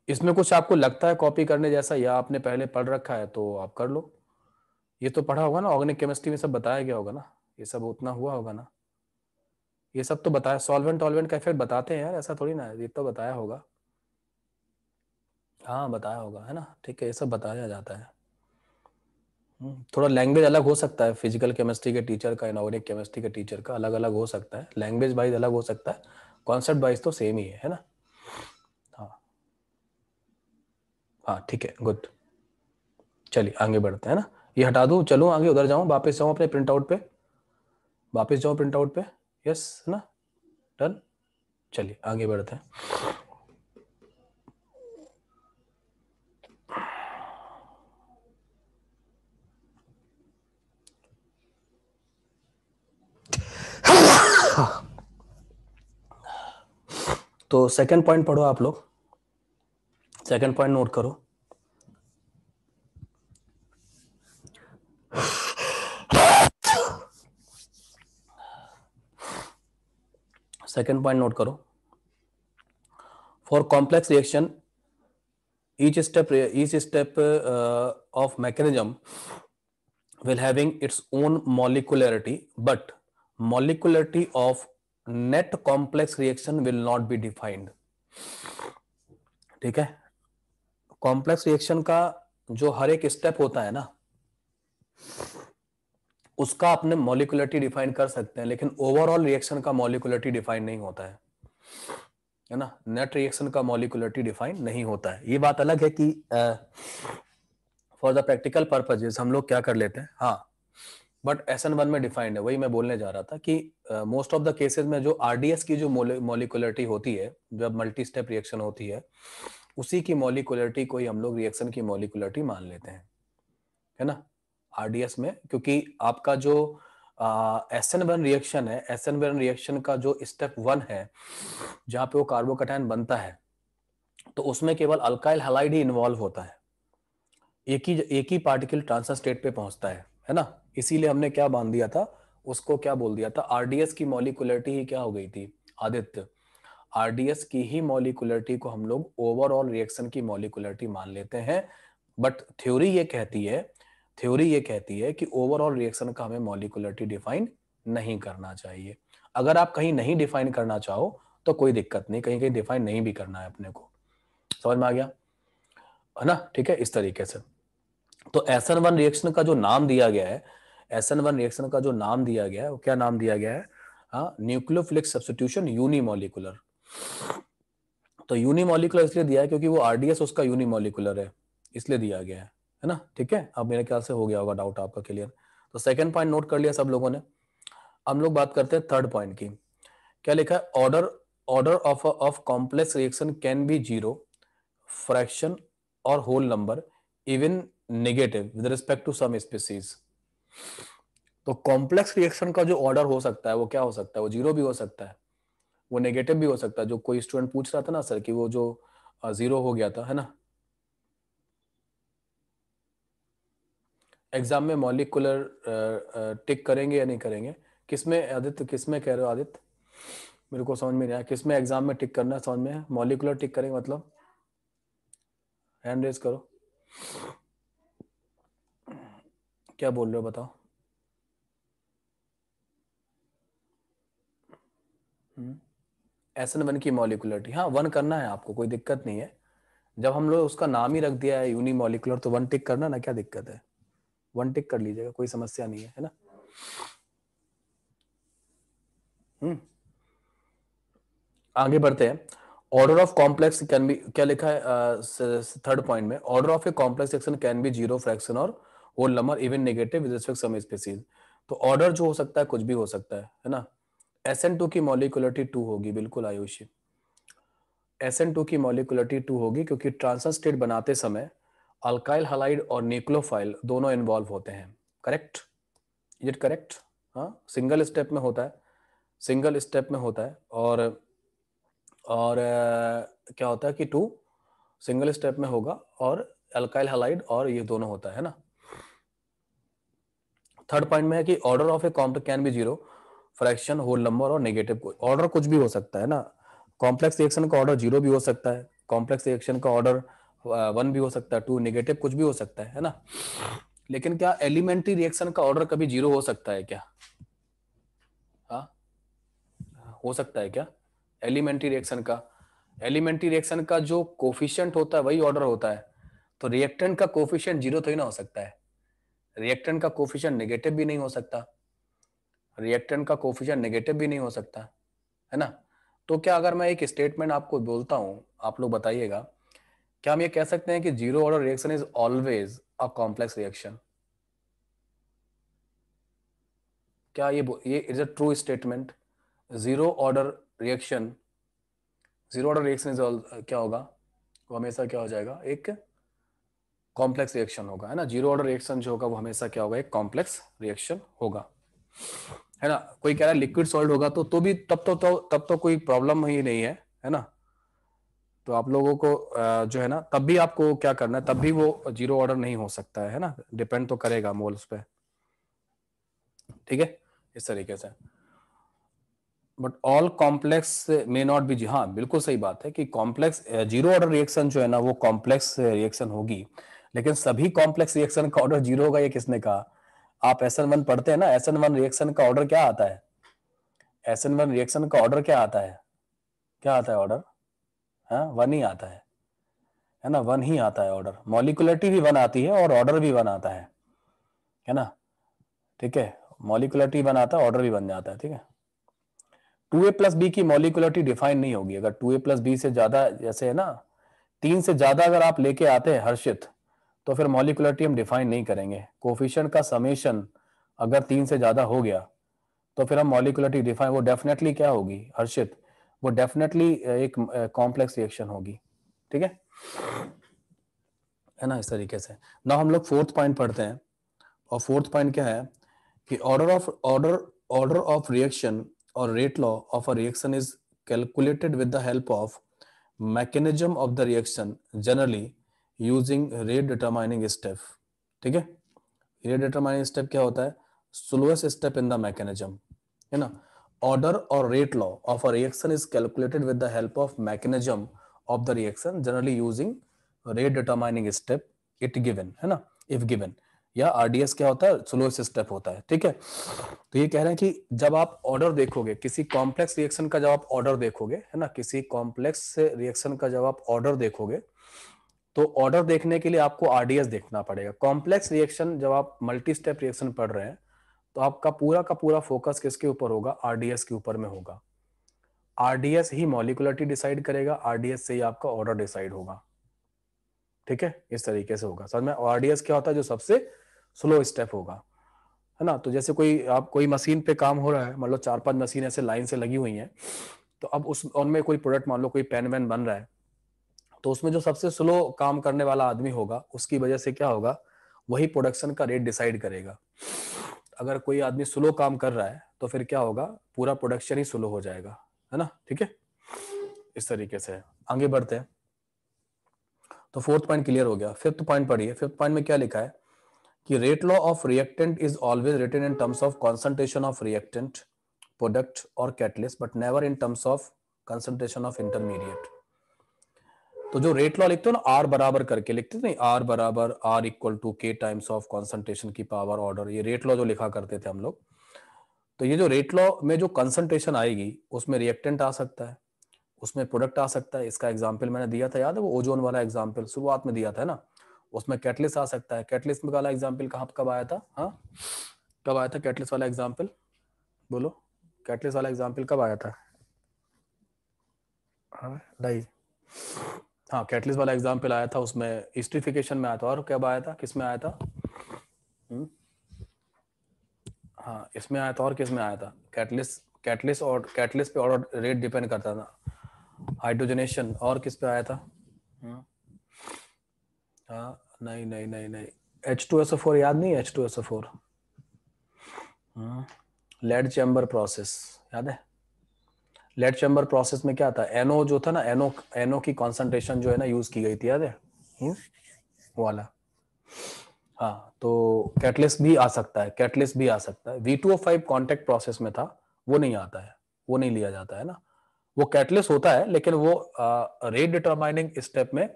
इसमें कुछ आपको लगता है कॉपी करने जैसा या आपने पहले पढ़ रखा है तो आप कर लो ये तो पढ़ा होगा ना ऑर्गेनिक केमिस्ट्री में सब बताया गया होगा ना ये सब उतना हुआ होगा ना ये सब तो बताया सॉल्वेंट टॉलवेंट का इफेक्ट बताते हैं यार ऐसा थोड़ी ना ये तो बताया होगा हाँ बताया होगा है ना ठीक है ये सब बताया जाता है हम्म, थोड़ा लैंग्वेज अलग हो सकता है फिजिकल केमिस्ट्री के टीचर का इनऑर्गेनिक केमिस्ट्री के टीचर का अलग अलग हो सकता है लैंग्वेज वाइज अलग हो सकता है कॉन्सेप्ट वाइज तो सेम ही है है ना हाँ हाँ ठीक है गुड चलिए आगे बढ़ते हैं ना ये हटा दू चलूँ आगे उधर जाऊँ वापस जाऊँ अपने प्रिंट आउट पे वापस जाऊँ प्रिंट आउट पे यस ना डन चलिए आगे बढ़ते हैं तो सेकंड पॉइंट पढ़ो आप लोग सेकंड पॉइंट नोट करो सेकेंड पॉइंट नोट करो for complex reaction each step each step of mechanism will having its own molecularity but molecularity of net complex reaction will not be defined ठीक है complex reaction का जो हर एक step होता है ना उसका अपने मोलिकुलरिटी डिफाइन कर सकते हैं लेकिन ओवरऑल रिएक्शन का मोलिकुलरिटी डिफाइन नहीं होता है है ना नेट रिएक्शन का मोलिकुलरिटी डिफाइन नहीं होता है ये बात अलग है कि फॉर द प्रैक्टिकल पर्पजेस हम लोग क्या कर लेते हैं हाँ बट एस एन वन में डिफाइंड है वही मैं बोलने जा रहा था कि मोस्ट ऑफ द केसेस में जो आरडीएस की जो मोलिकुलरिटी होती है जब मल्टी स्टेप रिएक्शन होती है उसी की मोलिकुलरिटी को ही हम लोग रिएक्शन की मोलिकुलरिटी मान लेते हैं है ना आरडीएस में क्योंकि आपका जो एस एन वन रिएक्शन है एस एन वन रिएक्शन का जो स्टेप वन है जहां पे वो कार्बोकटाइन बनता है तो उसमें केवल अल्काइल हलाइड ही इन्वॉल्व होता है एक ही एक ही पार्टिकल ट्रांसफर स्टेट पे पहुंचता है है ना इसीलिए हमने क्या बांध दिया था उसको क्या बोल दिया था आरडीएस की मॉलिकुलरिटी ही क्या हो गई थी आदित्य आरडीएस की ही मॉलिकुलरिटी को हम लोग ओवरऑल रिएक्शन की मॉलिकुलरिटी मान लेते हैं बट थ्योरी ये कहती है थ्योरी ये कहती है कि ओवरऑल रिएक्शन का हमें मॉलिकुलरिटी डिफाइन नहीं करना चाहिए अगर आप कहीं नहीं डिफाइन करना चाहो तो कोई दिक्कत नहीं कहीं कहीं डिफाइन नहीं भी करना है अपने को समझ में आ गया है ना ठीक है इस तरीके से तो एस एन वन रिएक्शन का जो नाम दिया गया है एस एन वन रिएक्शन का जो नाम दिया गया है वो क्या नाम दिया गया है न्यूक्लियोफिलिक सब्सटीट्यूशन यूनिमोलिकुलर तो यूनिमोलिकुलर इसलिए दिया है क्योंकि वो आरडीएस उसका यूनिमोलिकुलर है इसलिए दिया गया है है ना ठीक है अब मेरे ख्याल से हो गया होगा डाउट आपका क्लियर तो सेकंड पॉइंट नोट कर लिया सब लोगों ने हम लोग बात करते हैं थर्ड पॉइंट की क्या लिखा है order order of of complex reaction can be zero fraction और whole number even negative with respect to some species तो कॉम्प्लेक्स रिएक्शन का जो ऑर्डर हो सकता है वो क्या हो सकता है वो जीरो भी हो सकता है वो नेगेटिव भी हो सकता है जो कोई स्टूडेंट पूछ रहा था ना सर कि वो जो जीरो हो गया था है ना एग्जाम में मॉलिकुलर टिक करेंगे या नहीं करेंगे किसमें आदित्य किसमें कह रहे हो आदित्य मेरे को समझ में नहीं आया किसमें एग्जाम में टिक करना समझ में मॉलिकुलर टिक करेंगे मतलब हैंड रेज करो क्या बोल रहे हो बताओ एस एन वन की मॉलिकुलरिटी हाँ वन करना है आपको कोई दिक्कत नहीं है जब हम लोग उसका नाम ही रख दिया है यूनी मॉलिकुलर तो वन टिक करना ना क्या दिक्कत है वन टिक कर लीजिएगा कोई समस्या नहीं है है ना हम्म आगे बढ़ते हैं order of complex can be क्या लिखा है थर्ड पॉइंट में order of a complex section can be zero fraction और whole number even negative with respect some species तो ऑर्डर जो हो सकता है कुछ भी हो सकता है है ना एस एन टू की मॉलिकुलरिटी टू होगी बिल्कुल आयुषी एस एन टू की मॉलिकुलरिटी टू होगी क्योंकि ट्रांसफर स्टेट बनाते समय अल्काइल हलाइड और न्यूक्लोफाइल दोनों इन्वॉल्व होते हैं करेक्ट इज इट करेक्ट हाँ सिंगल स्टेप में होता है सिंगल स्टेप में होता है और और क्या होता है कि टू सिंगल स्टेप में होगा और अल्काइल हलाइड और ये दोनों होता है ना थर्ड पॉइंट में है कि order of a complex can be zero fraction whole number और नेगेटिव ऑर्डर कुछ भी हो सकता है ना कॉम्प्लेक्स रिएक्शन का ऑर्डर जीरो भी हो सकता है कॉम्प्लेक्स रिएक्शन का ऑर्डर वन भी हो सकता है टू निगेटिव कुछ भी हो सकता है है ना लेकिन क्या एलिमेंट्री रिएक्शन का ऑर्डर कभी जीरो हो सकता है क्या हा हो सकता है क्या एलिमेंट्री रिएक्शन का एलिमेंट्री रिएक्शन का जो कोफिशियंट होता है वही ऑर्डर होता है तो रिएक्टेंट का कोफिशियंट जीरो तो ही ना हो सकता है रिएक्टेंट का कोफिशियंट निगेटिव भी नहीं हो सकता रिएक्टेंट का कोफिशियंट निगेटिव भी नहीं हो सकता है ना तो क्या अगर मैं एक स्टेटमेंट आपको बोलता हूं आप लोग बताइएगा क्या हम ये कह सकते हैं कि zero order reaction is always a complex reaction क्या ये ये is a true statement zero order reaction zero order reaction is क्या होगा वो हमेशा क्या हो जाएगा एक कॉम्प्लेक्स रिएक्शन होगा है ना जीरो ऑर्डर रिएक्शन जो होगा वो हमेशा क्या होगा एक कॉम्प्लेक्स रिएक्शन होगा है ना कोई कह रहा है लिक्विड सॉल्ट होगा तो तो भी तब तो, तो तब तो कोई प्रॉब्लम ही नहीं है है ना तो आप लोगों को जो है ना तब भी आपको क्या करना है तब भी वो जीरो ऑर्डर नहीं हो सकता है, ना डिपेंड तो करेगा मोल उस पर ठीक है इस तरीके से but all complex may not be जी हाँ बिल्कुल सही बात है कि कॉम्प्लेक्स जीरो ऑर्डर रिएक्शन जो है ना वो कॉम्प्लेक्स रिएक्शन होगी लेकिन सभी कॉम्प्लेक्स रिएक्शन का ऑर्डर जीरो होगा ये किसने कहा आप एस एन वन पढ़ते हैं ना एस एन वन रिएक्शन का ऑर्डर क्या आता है एस एन वन रिएक्शन का ऑर्डर क्या आता है क्या आता है ऑर्डर है हाँ, वन ही आता है है ना वन ही आता है ऑर्डर मॉलिकुलरिटी भी वन आती है और ऑर्डर भी वन आता है है ना ठीक है मॉलिकुलरिटी वन आता है ऑर्डर भी बन जाता है ठीक है टू ए प्लस बी की मॉलिकुलरिटी डिफाइन नहीं होगी अगर टू ए प्लस बी से ज्यादा जैसे है ना तीन से ज्यादा अगर आप लेके आते हैं हर्षित तो फिर मॉलिकुलरिटी हम डिफाइन नहीं करेंगे कोफिशियंट का समेशन अगर तीन से ज्यादा हो गया तो फिर हम मॉलिकुलरिटी डिफाइन वो डेफिनेटली क्या होगी हर्षित वो डेफिनेटली एक कॉम्प्लेक्स रिएक्शन होगी ठीक है है ना इस तरीके से ना हम लोग फोर्थ पॉइंट पढ़ते हैं और फोर्थ पॉइंट क्या है कि order of order order of reaction और rate law of a reaction is calculated with the help of mechanism of the reaction generally using rate determining step ठीक है रेट डिटरमाइनिंग स्टेप क्या होता है slowest step in the mechanism है ना order or rate law of a reaction is calculated with the help of mechanism of the reaction generally using rate determining step it given है ना if given या RDS क्या होता है slowest step होता है ठीक है तो ये कह रहे हैं कि जब आप ऑर्डर देखोगे किसी कॉम्प्लेक्स रिएक्शन का जब आप ऑर्डर देखोगे है ना किसी कॉम्प्लेक्स रिएक्शन का जब आप ऑर्डर देखोगे तो ऑर्डर देखने के लिए आपको आरडीएस देखना पड़ेगा कॉम्प्लेक्स रिएक्शन जब आप मल्टी स्टेप रिएक्शन पढ़ रहे हैं तो आपका पूरा का पूरा फोकस किसके ऊपर होगा आरडीएस के ऊपर में होगा आरडीएस ही मॉलिकुलरिटी डिसाइड करेगा आरडीएस से ही आपका ऑर्डर डिसाइड होगा ठीक है इस तरीके से होगा सर मैं आरडीएस क्या होता है जो सबसे स्लो स्टेप होगा है ना तो जैसे कोई आप कोई मशीन पे काम हो रहा है मान लो चार पांच मशीन ऐसे लाइन से लगी हुई है तो अब उस उनमें कोई प्रोडक्ट मान लो कोई पेन वैन बन रहा है तो उसमें जो सबसे स्लो काम करने वाला आदमी होगा उसकी वजह से क्या होगा वही प्रोडक्शन का रेट डिसाइड करेगा अगर कोई आदमी स्लो काम कर रहा है तो फिर क्या होगा पूरा प्रोडक्शन ही स्लो हो जाएगा है ना ठीक है इस तरीके से आगे बढ़ते हैं तो फोर्थ पॉइंट क्लियर हो गया फिफ्थ पॉइंट पढ़िए फिफ्थ पॉइंट में क्या लिखा है कि rate law of reactant is always written in terms of concentration of reactant product और catalyst but never in terms of concentration of intermediate तो जो रेट लॉ लिखते हो ना आर बराबर करके लिखते थे आर बराबर R equal to K times of concentration की पावर ऑर्डर ये रेट लॉ जो लिखा करते थे हम लोग तो ये जो रेट लॉ में जो कंसंट्रेशन आएगी उसमें रिएक्टेंट आ सकता है उसमें प्रोडक्ट आ सकता है इसका एग्जाम्पल मैंने दिया था याद है वो ओजोन वाला एग्जाम्पल शुरुआत में दिया था ना उसमें कैटलिस आ सकता है कैटलिस वाला एग्जाम्पल कहा कब आया था हाँ कब आया था कैटलिस वाला एग्जाम्पल बोलो कैटलिस वाला एग्जाम्पल कब आया था हाँ डाइज हाँ कैटलिस्ट वाला एग्जाम्पल आया था उसमें हिस्ट्रीफिकेशन में आया था और क्या आया था किस में आया था हम्म। हाँ इसमें आया था और किस में आया था कैटलिस्ट कैटलिस्ट और कैटलिस्ट पे और रेट डिपेंड करता था हाइड्रोजनेशन और किस पे आया था हम्म। हाँ नहीं नहीं नहीं नहीं H two S O four याद नहीं H two S O four lead chamber process याद है लेट चैम्बर प्रोसेस में क्या था एनो जो था ना एनो एनो की कॉन्सेंट्रेशन जो है ना यूज की गई थी याद है hmm? वाला हाँ तो कैटलिस्ट भी आ सकता है कैटलिस्ट भी आ सकता है V two five contact process में था वो नहीं आता है वो नहीं लिया जाता है ना वो कैटलिस्ट होता है लेकिन वो रेट डिटरमाइनिंग स्टेप में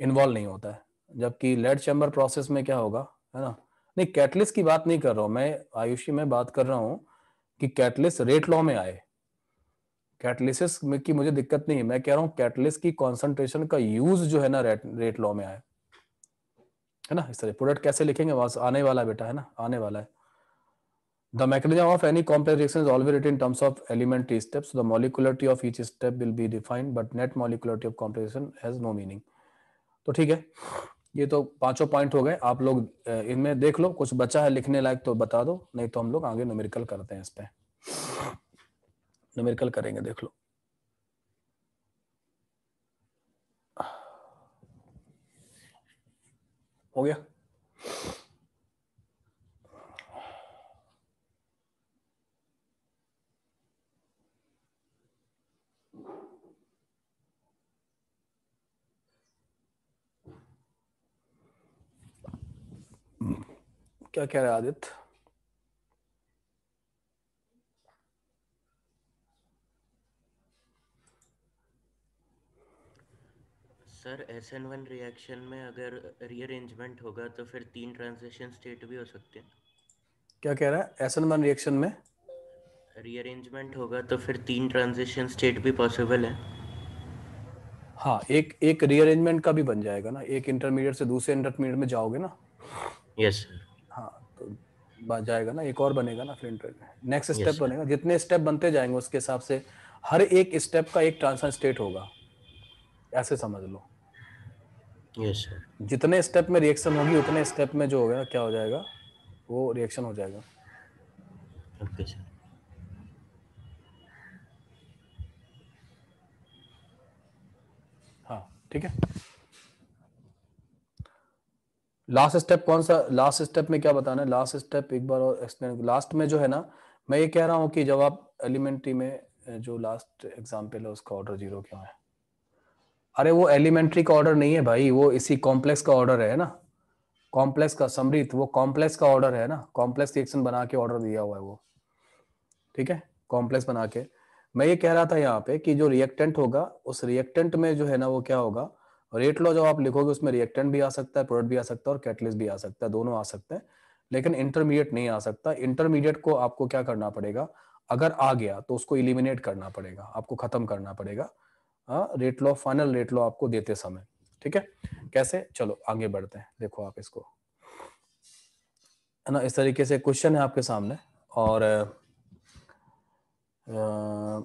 इन्वॉल्व नहीं होता है जबकि लेड चैम्बर प्रोसेस में क्या होगा है ना नहीं कैटलिस्ट की बात नहीं कर रहा हूँ मैं आयुषी में बात कर रहा हूँ कि कैटलिस्ट रेट लॉ में आए कैटलिसिस की मुझे दिक्कत नहीं है मैं कह रहा हूँ कैटलिस की कॉन्सेंट्रेशन का यूज जो है ना रेट रेट लॉ में आए है ना इस तरह प्रोडक्ट कैसे लिखेंगे वास आने वाला बेटा है ना आने वाला है the mechanism of any complex reaction is always written in terms of elementary steps the molecularity of each step will be defined but net molecularity of complexion has no meaning तो ठीक है ये तो पांचों पॉइंट हो गए आप लोग इनमें देख लो कुछ बचा है लिखने लायक तो बता दो नहीं तो हम लोग आगे न्यूमेरिकल करते हैं इस पे न्यूमेरिकल करेंगे देख लो हो गया क्या कह रहे Aditya sir S N one reaction में अगर रीअरेंजमेंट होगा तो फिर तीन ट्रांजिशन स्टेट भी हो सकते हैं क्या कह रहा है एस एन वन रिएक्शन में रीअरेंजमेंट होगा तो फिर तीन ट्रांजिशन स्टेट भी पॉसिबल है हाँ एक एक रीअरेंजमेंट का भी बन जाएगा ना एक इंटरमीडिएट से दूसरे इंटरमीडिएट में जाओगे ना यस yes, हाँ तो बन जाएगा ना एक और बनेगा ना फिर नेक्स्ट स्टेप yes, बनेगा जितने स्टेप बनते जाएंगे उसके हिसाब से हर एक स्टेप का एक ट्रांसफर स्टेट होगा ऐसे समझ लो हम्म yes, अच्छा। जितने स्टेप में रिएक्शन होगी उतने स्टेप में जो होगा क्या हो जाएगा वो रिएक्शन हो जाएगा okay, हाँ ठीक है लास्ट स्टेप कौन सा लास्ट स्टेप में क्या बताना है लास्ट स्टेप एक बार और एक्सप्लेन लास्ट में जो है ना मैं ये कह रहा हूँ कि जब आप एलिमेंट्री में जो लास्ट एग्जाम्पल है उसका ऑर्डर जीरो क्यों है अरे वो एलिमेंट्री का ऑर्डर नहीं है भाई वो इसी कॉम्प्लेक्स का ऑर्डर है ना कॉम्प्लेक्स का समृत वो कॉम्प्लेक्स का ऑर्डर है ना कॉम्प्लेक्स रिएक्शन बना के ऑर्डर दिया हुआ है वो ठीक है कॉम्प्लेक्स बना के मैं ये कह रहा था यहाँ पे कि जो रिएक्टेंट होगा उस रिएक्टेंट में जो है ना वो क्या होगा रेट लो जब आप लिखोगे उसमें रिएक्टेंट भी आ सकता है प्रोडक्ट भी आ सकता है और कैटलिस्ट भी आ सकता है दोनों आ सकते हैं लेकिन इंटरमीडिएट नहीं आ सकता इंटरमीडिएट को आपको क्या करना पड़ेगा अगर आ गया तो उसको इलिमिनेट करना पड़ेगा आपको खत्म करना पड़ेगा rate law final rate law आपको देते समय ठीक है कैसे चलो आगे बढ़ते हैं देखो आप इसको है ना इस तरीके से क्वेश्चन है आपके सामने और आ,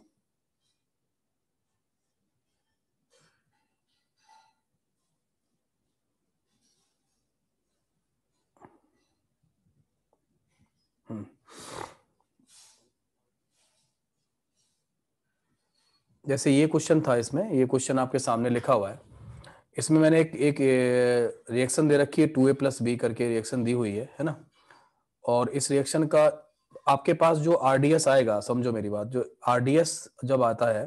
जैसे ये क्वेश्चन था इसमें ये क्वेश्चन आपके सामने लिखा हुआ है इसमें मैंने एक एक रिएक्शन दे रखी है टू ए प्लस बी करके रिएक्शन दी हुई है है ना और इस रिएक्शन का आपके पास जो आरडीएस आएगा समझो मेरी बात जो आरडीएस जब आता है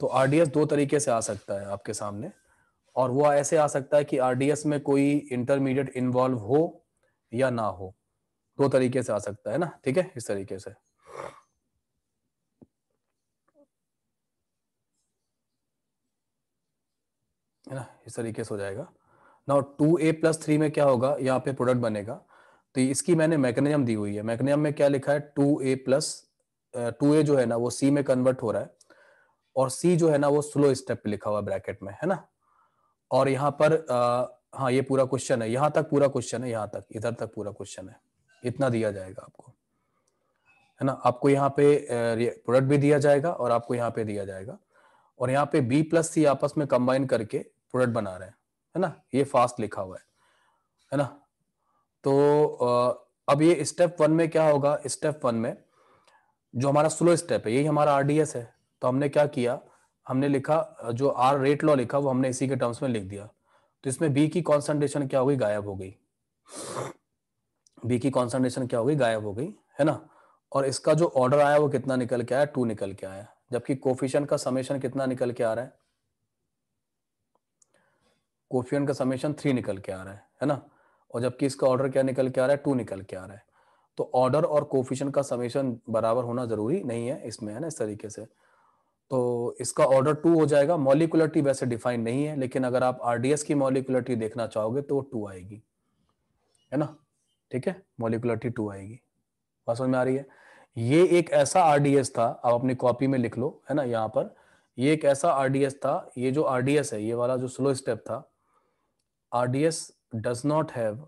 तो आरडीएस दो तरीके से आ सकता है आपके सामने और वो ऐसे आ सकता है कि आरडीएस में कोई इंटरमीडिएट इन्वॉल्व हो या ना हो दो तरीके से आ सकता है ना ठीक है इस तरीके से है ना इस तरीके से हो जाएगा ना टू ए प्लस थ्री में क्या होगा यहाँ पे प्रोडक्ट बनेगा तो इसकी मैंने मैकेनिज्म दी हुई है मैकेनिज्म में क्या लिखा है two A plus two A जो है ना वो सी में कन्वर्ट हो रहा है और सी जो है ना वो स्लो स्टेप पे लिखा हुआ ब्रैकेट में है ना और यहाँ पर आ, हाँ ये पूरा क्वेश्चन है यहाँ तक पूरा क्वेश्चन है यहाँ तक इधर तक पूरा क्वेश्चन है इतना दिया जाएगा आपको है ना आपको यहाँ पे प्रोडक्ट भी दिया जाएगा और आपको यहाँ पे दिया जाएगा और यहाँ पे बी प्लस सी आपस में कंबाइन करके प्रोडक्ट बना रहे हैं है ना ये फास्ट लिखा हुआ है है ना तो अब ये स्टेप वन में क्या होगा स्टेप वन में जो हमारा स्लो स्टेप है यही हमारा आरडीएस है तो हमने क्या किया हमने लिखा जो आर रेट लॉ लिखा वो हमने इसी के टर्म्स में लिख दिया तो इसमें बी की कॉन्सेंट्रेशन क्या होगी गायब हो गई बी की कॉन्सेंट्रेशन क्या होगी गायब हो गई है ना और इसका जो ऑर्डर आया वो कितना निकल के आया टू निकल के आया जबकि कोफिशन का समेशन कितना निकल के आ रहा है कोफियन का समेशन थ्री निकल के आ रहा है है ना और जबकि इसका ऑर्डर क्या निकल के आ रहा है टू निकल के आ रहा है तो ऑर्डर और कोफिशन का समेशन बराबर होना जरूरी नहीं है इसमें है ना इस तरीके से तो इसका ऑर्डर टू हो जाएगा मॉलिकुलरिटी वैसे डिफाइन नहीं है लेकिन अगर आप आरडीएस की मॉलिकुलरिटी देखना चाहोगे तो टू आएगी है ना ठीक है मॉलिकुलरिटी टू आएगी बात समझ में आ रही है ये एक ऐसा आरडीएस था आप अपनी कॉपी में लिख लो है ना यहाँ पर ये एक ऐसा आरडीएस था ये जो आरडीएस है ये वाला जो स्लो स्टेप था RDS does not have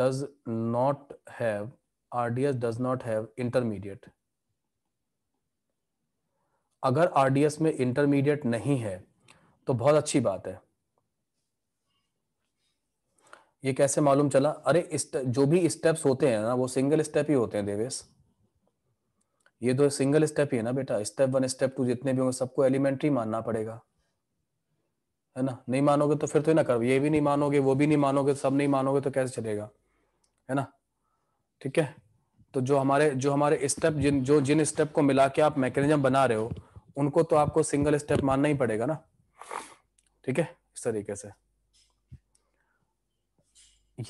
does not have RDS does not have intermediate अगर RDS में इंटरमीडिएट नहीं है तो बहुत अच्छी बात है ये कैसे मालूम चला अरे जो भी स्टेप्स होते हैं ना वो सिंगल स्टेप ही होते हैं देवेश ये दो सिंगल स्टेप ही है ना बेटा स्टेप वन स्टेप टू जितने भी होंगे सबको एलिमेंट्री मानना पड़ेगा है ना नहीं मानोगे तो फिर तो ना करो ये भी नहीं मानोगे वो भी नहीं मानोगे सब नहीं मानोगे तो कैसे चलेगा है ना ठीक है तो जो हमारे जो हमारे स्टेप जिन जो जिन स्टेप को मिला के आप मैकेनिज्म बना रहे हो उनको तो आपको सिंगल स्टेप मानना ही पड़ेगा ना ठीक है इस तरीके से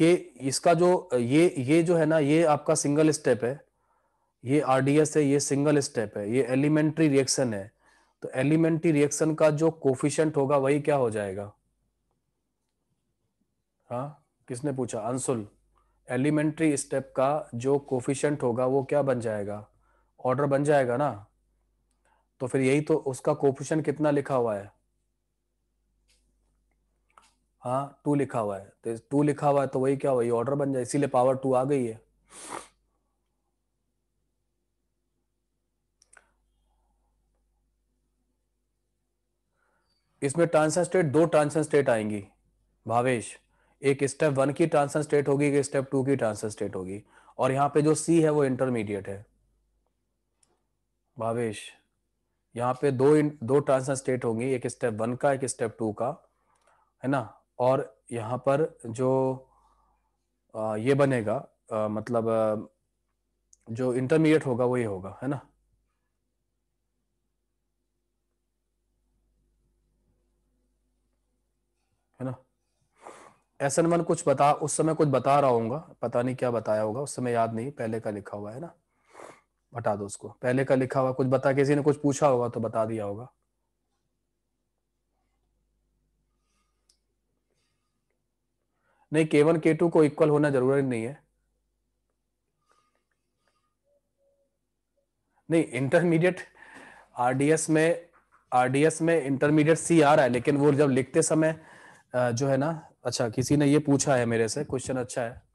ये इसका जो ये ये जो है ना ये आपका सिंगल स्टेप है ये आरडीएस है ये सिंगल स्टेप है ये एलिमेंट्री रिएक्शन है तो एलिमेंट्री रिएक्शन का जो कोफिशियंट होगा वही क्या हो जाएगा हाँ किसने पूछा अंशुल एलिमेंट्री स्टेप का जो कोफिशियंट होगा वो क्या बन जाएगा ऑर्डर बन जाएगा ना तो फिर यही तो उसका कोफिशियंट कितना लिखा हुआ है हाँ टू लिखा हुआ है तो टू लिखा हुआ है तो वही क्या हुआ ऑर्डर बन जाए इसीलिए पावर टू आ गई है इसमें ट्रांसन स्टेट दो ट्रांसन स्टेट आएंगी भावेश एक स्टेप वन की ट्रांसन स्टेट होगी एक स्टेप टू की ट्रांसन स्टेट होगी और यहाँ पे जो सी है वो इंटरमीडिएट है भावेश यहाँ पे दो दो ट्रांसन स्टेट होंगी एक स्टेप वन का एक स्टेप टू का है ना और यहाँ पर जो आ, ये बनेगा आ, मतलब आ, जो इंटरमीडिएट होगा वही होगा है ना एस एन वन कुछ बता उस समय कुछ बता रहा हूँ पता नहीं क्या बताया होगा उस समय याद नहीं पहले का लिखा हुआ है ना बता दो उसको पहले का लिखा हुआ कुछ बता किसी ने कुछ पूछा होगा तो बता दिया होगा नहीं के वन के टू को इक्वल होना जरूरी नहीं है नहीं इंटरमीडिएट आरडीएस में आरडीएस में इंटरमीडिएट सी आ रहा है लेकिन वो जब लिखते समय जो है ना अच्छा किसी ने ये पूछा है मेरे से क्वेश्चन अच्छा है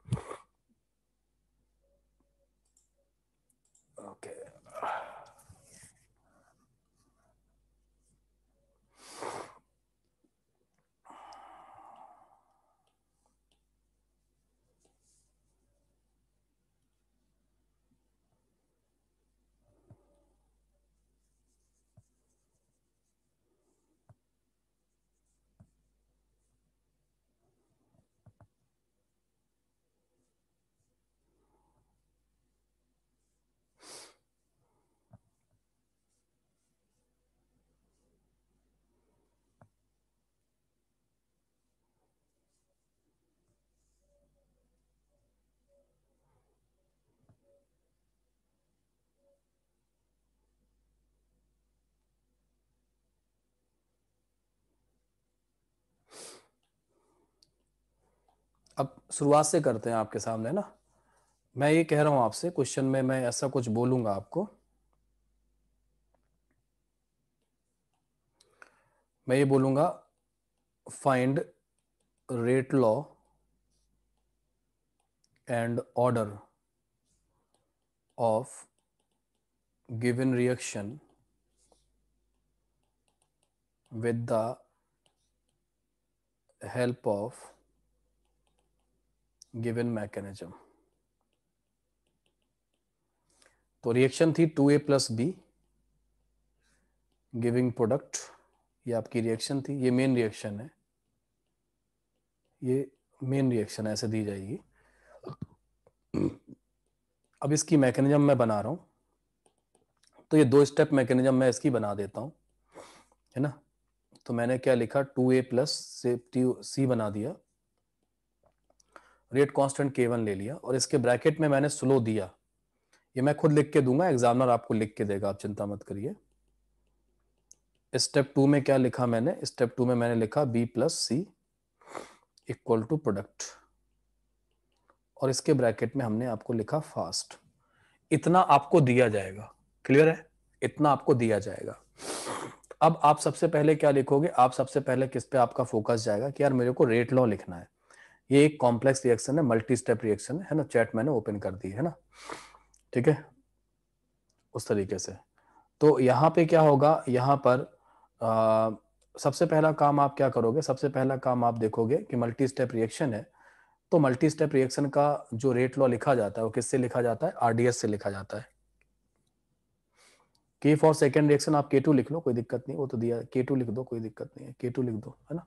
अब शुरुआत से करते हैं आपके सामने ना मैं ये कह रहा हूं आपसे क्वेश्चन में मैं ऐसा कुछ बोलूंगा आपको मैं ये बोलूंगा find rate law and order of given reaction with the help of given mechanism तो रिएक्शन थी two A plus B giving product ये आपकी रिएक्शन थी ये मेन रिएक्शन है ये मेन रिएक्शन ऐसे दी जाएगी अब इसकी मैकेनिज्म मैं बना रहा हूं तो ये दो स्टेप मैकेनिज्म मैं इसकी बना देता हूं है ना तो मैंने क्या लिखा टू ए प्लस से सी बना दिया रेट कांस्टेंट के वन ले लिया और इसके ब्रैकेट में मैंने स्लो दिया ये मैं खुद लिख के दूंगा एग्जामिनर आपको लिख के देगा आप चिंता मत करिए स्टेप टू में क्या लिखा मैंने स्टेप टू में मैंने लिखा B plus C equal to product और इसके ब्रैकेट में हमने आपको लिखा फास्ट इतना आपको दिया जाएगा क्लियर है इतना आपको दिया जाएगा अब आप सबसे पहले क्या लिखोगे आप सबसे पहले किस पे आपका फोकस जाएगा कि यार मेरे को रेट लॉ लिखना है ये एक कॉम्प्लेक्स रिएक्शन है मल्टी स्टेप रिएक्शन है ना चैट मैंने ओपन कर दी है ना ठीक है उस तरीके से तो यहाँ पे क्या होगा यहाँ पर आ, सबसे पहला काम आप क्या करोगे सबसे पहला काम आप देखोगे कि मल्टी स्टेप रिएक्शन है तो मल्टी स्टेप रिएक्शन का जो रेट लॉ लिखा जाता है वो किससे लिखा जाता है आरडीएस से लिखा जाता है के फॉर सेकेंड रिएक्शन आप के टू लिख लो कोई दिक्कत नहीं वो तो दिया के टू लिख दो कोई दिक्कत नहीं है के टू लिख दो है ना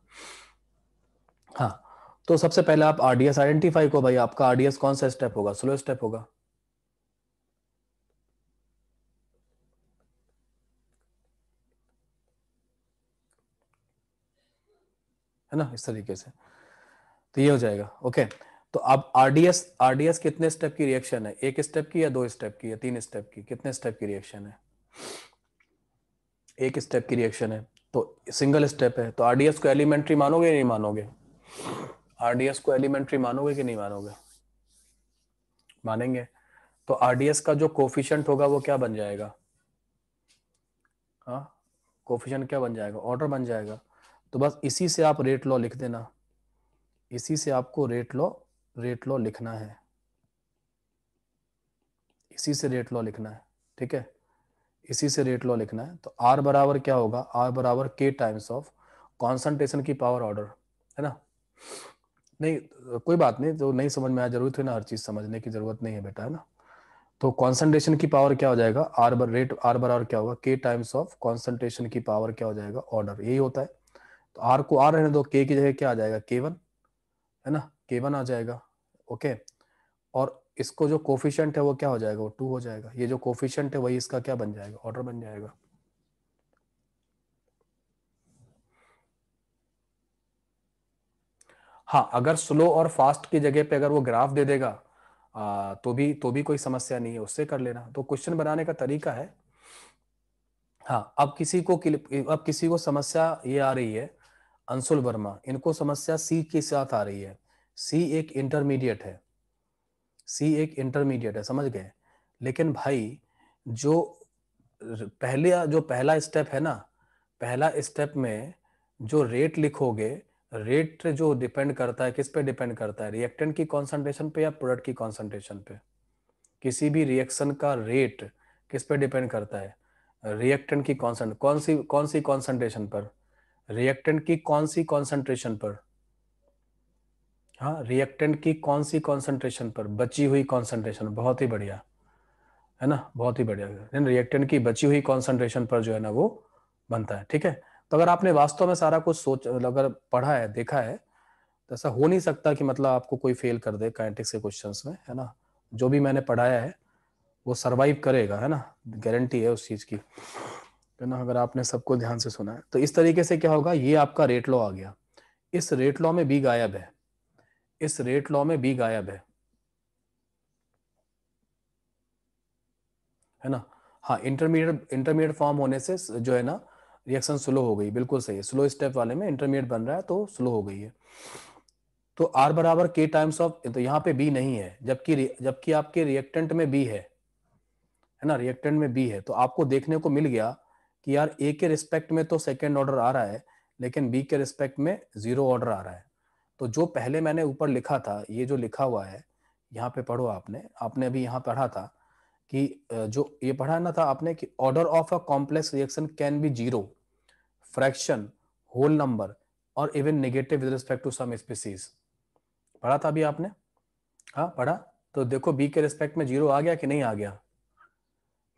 हाँ तो सबसे पहले आप आरडीएस आइडेंटिफाई को भाई आपका आरडीएस कौन सा स्टेप होगा स्लो स्टेप होगा है ना इस तरीके से तो ये हो जाएगा ओके तो अब आरडीएस आरडीएस कितने स्टेप की रिएक्शन है एक स्टेप की या दो स्टेप की या तीन स्टेप की कितने स्टेप की रिएक्शन है एक स्टेप की रिएक्शन है तो सिंगल स्टेप है तो आरडीएस को एलिमेंट्री मानोगे या नहीं मानोगे आरडीएस को एलिमेंट्री मानोगे कि नहीं मानोगे मानेंगे तो आरडीएस का जो कोफिशियंट होगा वो क्या बन जाएगा हाँ कोफिशियंट क्या बन जाएगा ऑर्डर बन जाएगा तो बस इसी से आप रेट लॉ लिख देना इसी से आपको रेट लॉ रेट लॉ लिखना है इसी से रेट लॉ लिखना है ठीक है इसी से रेट लॉ लिखना है तो आर बराबर क्या होगा आर बराबर के टाइम्स ऑफ कॉन्सेंट्रेशन की पावर ऑर्डर है ना नहीं कोई बात नहीं जो नहीं समझ में आया जरूरत है ना हर चीज समझने की जरूरत नहीं है बेटा है ना तो कॉन्सेंट्रेशन की पावर क्या हो जाएगा आर बर रेट आर बर आर क्या होगा के टाइम्स ऑफ कॉन्सेंट्रेशन की पावर क्या हो जाएगा ऑर्डर यही होता है तो आर को आर रहने दो के की जगह क्या आ जाएगा के वन है ना के वन आ जाएगा ओके और इसको जो कोफिशेंट है वो क्या हो जाएगा वो टू हो जाएगा ये जो कोफिशेंट है वही इसका क्या बन जाएगा ऑर्डर बन जाएगा हाँ अगर स्लो और फास्ट की जगह पे अगर वो ग्राफ दे देगा आ, तो भी तो भी कोई समस्या नहीं है उससे कर लेना तो क्वेश्चन बनाने का तरीका है हाँ अब किसी को अब किसी को समस्या ये आ रही है अंशुल वर्मा इनको समस्या सी के साथ आ रही है सी एक इंटरमीडिएट है सी एक इंटरमीडिएट है समझ गए लेकिन भाई जो पहले जो पहला स्टेप है ना पहला स्टेप में जो रेट लिखोगे रेट जो डिपेंड करता है किस पे डिपेंड करता है रिएक्टेंट की कॉन्सेंट्रेशन पे या प्रोडक्ट की कॉन्सेंट्रेशन पे किसी भी रिएक्शन का रेट किस पे डिपेंड करता है रिएक्टेंट की कॉन्सेंट कौन सी कौन सी कॉन्सेंट्रेशन पर रिएक्टेंट की कौन सी कॉन्सेंट्रेशन पर हाँ रिएक्टेंट की कौन सी कॉन्सेंट्रेशन पर बची हुई कॉन्सेंट्रेशन बहुत ही बढ़िया है ना बहुत ही बढ़िया रिएक्टेंट की बची हुई कॉन्सेंट्रेशन पर जो है ना वो बनता है ठीक है तो अगर आपने वास्तव में सारा कुछ सोच मतलब अगर पढ़ा है देखा है तो ऐसा हो नहीं सकता कि मतलब आपको कोई फेल कर दे काइनेटिक्स के क्वेश्चंस में है ना जो भी मैंने पढ़ाया है वो सरवाइव करेगा है ना गारंटी है उस चीज़ की है ना अगर आपने सबको ध्यान से सुना है तो इस तरीके से क्या होगा ये आपका रेट लॉ आ गया इस रेट लॉ में बी गायब है इस रेट लॉ में बी गायब है है ना हाँ इंटरमीडिएट इंटरमीडिएट फॉर्म होने से जो है ना रिएक्शन स्लो हो गई बिल्कुल सही है स्लो स्टेप वाले में इंटरमीडिएट बन रहा है तो स्लो हो गई है तो आर बराबर के टाइम्स ऑफ तो यहाँ पे बी नहीं है जबकि जबकि आपके रिएक्टेंट में बी है है ना रिएक्टेंट में बी है तो आपको देखने को मिल गया कि यार ए के रिस्पेक्ट में तो सेकेंड ऑर्डर आ रहा है लेकिन बी के रिस्पेक्ट में जीरो ऑर्डर आ रहा है तो जो पहले मैंने ऊपर लिखा था ये जो लिखा हुआ है यहाँ पे पढ़ो आपने आपने अभी यहाँ पढ़ा था कि जो ये पढ़ा ना था आपने कि order of a complex reaction can be zero fraction whole number और even negative with respect to some species पढ़ा था अभी आपने हाँ पढ़ा तो देखो बी के रिस्पेक्ट में जीरो आ गया कि नहीं आ गया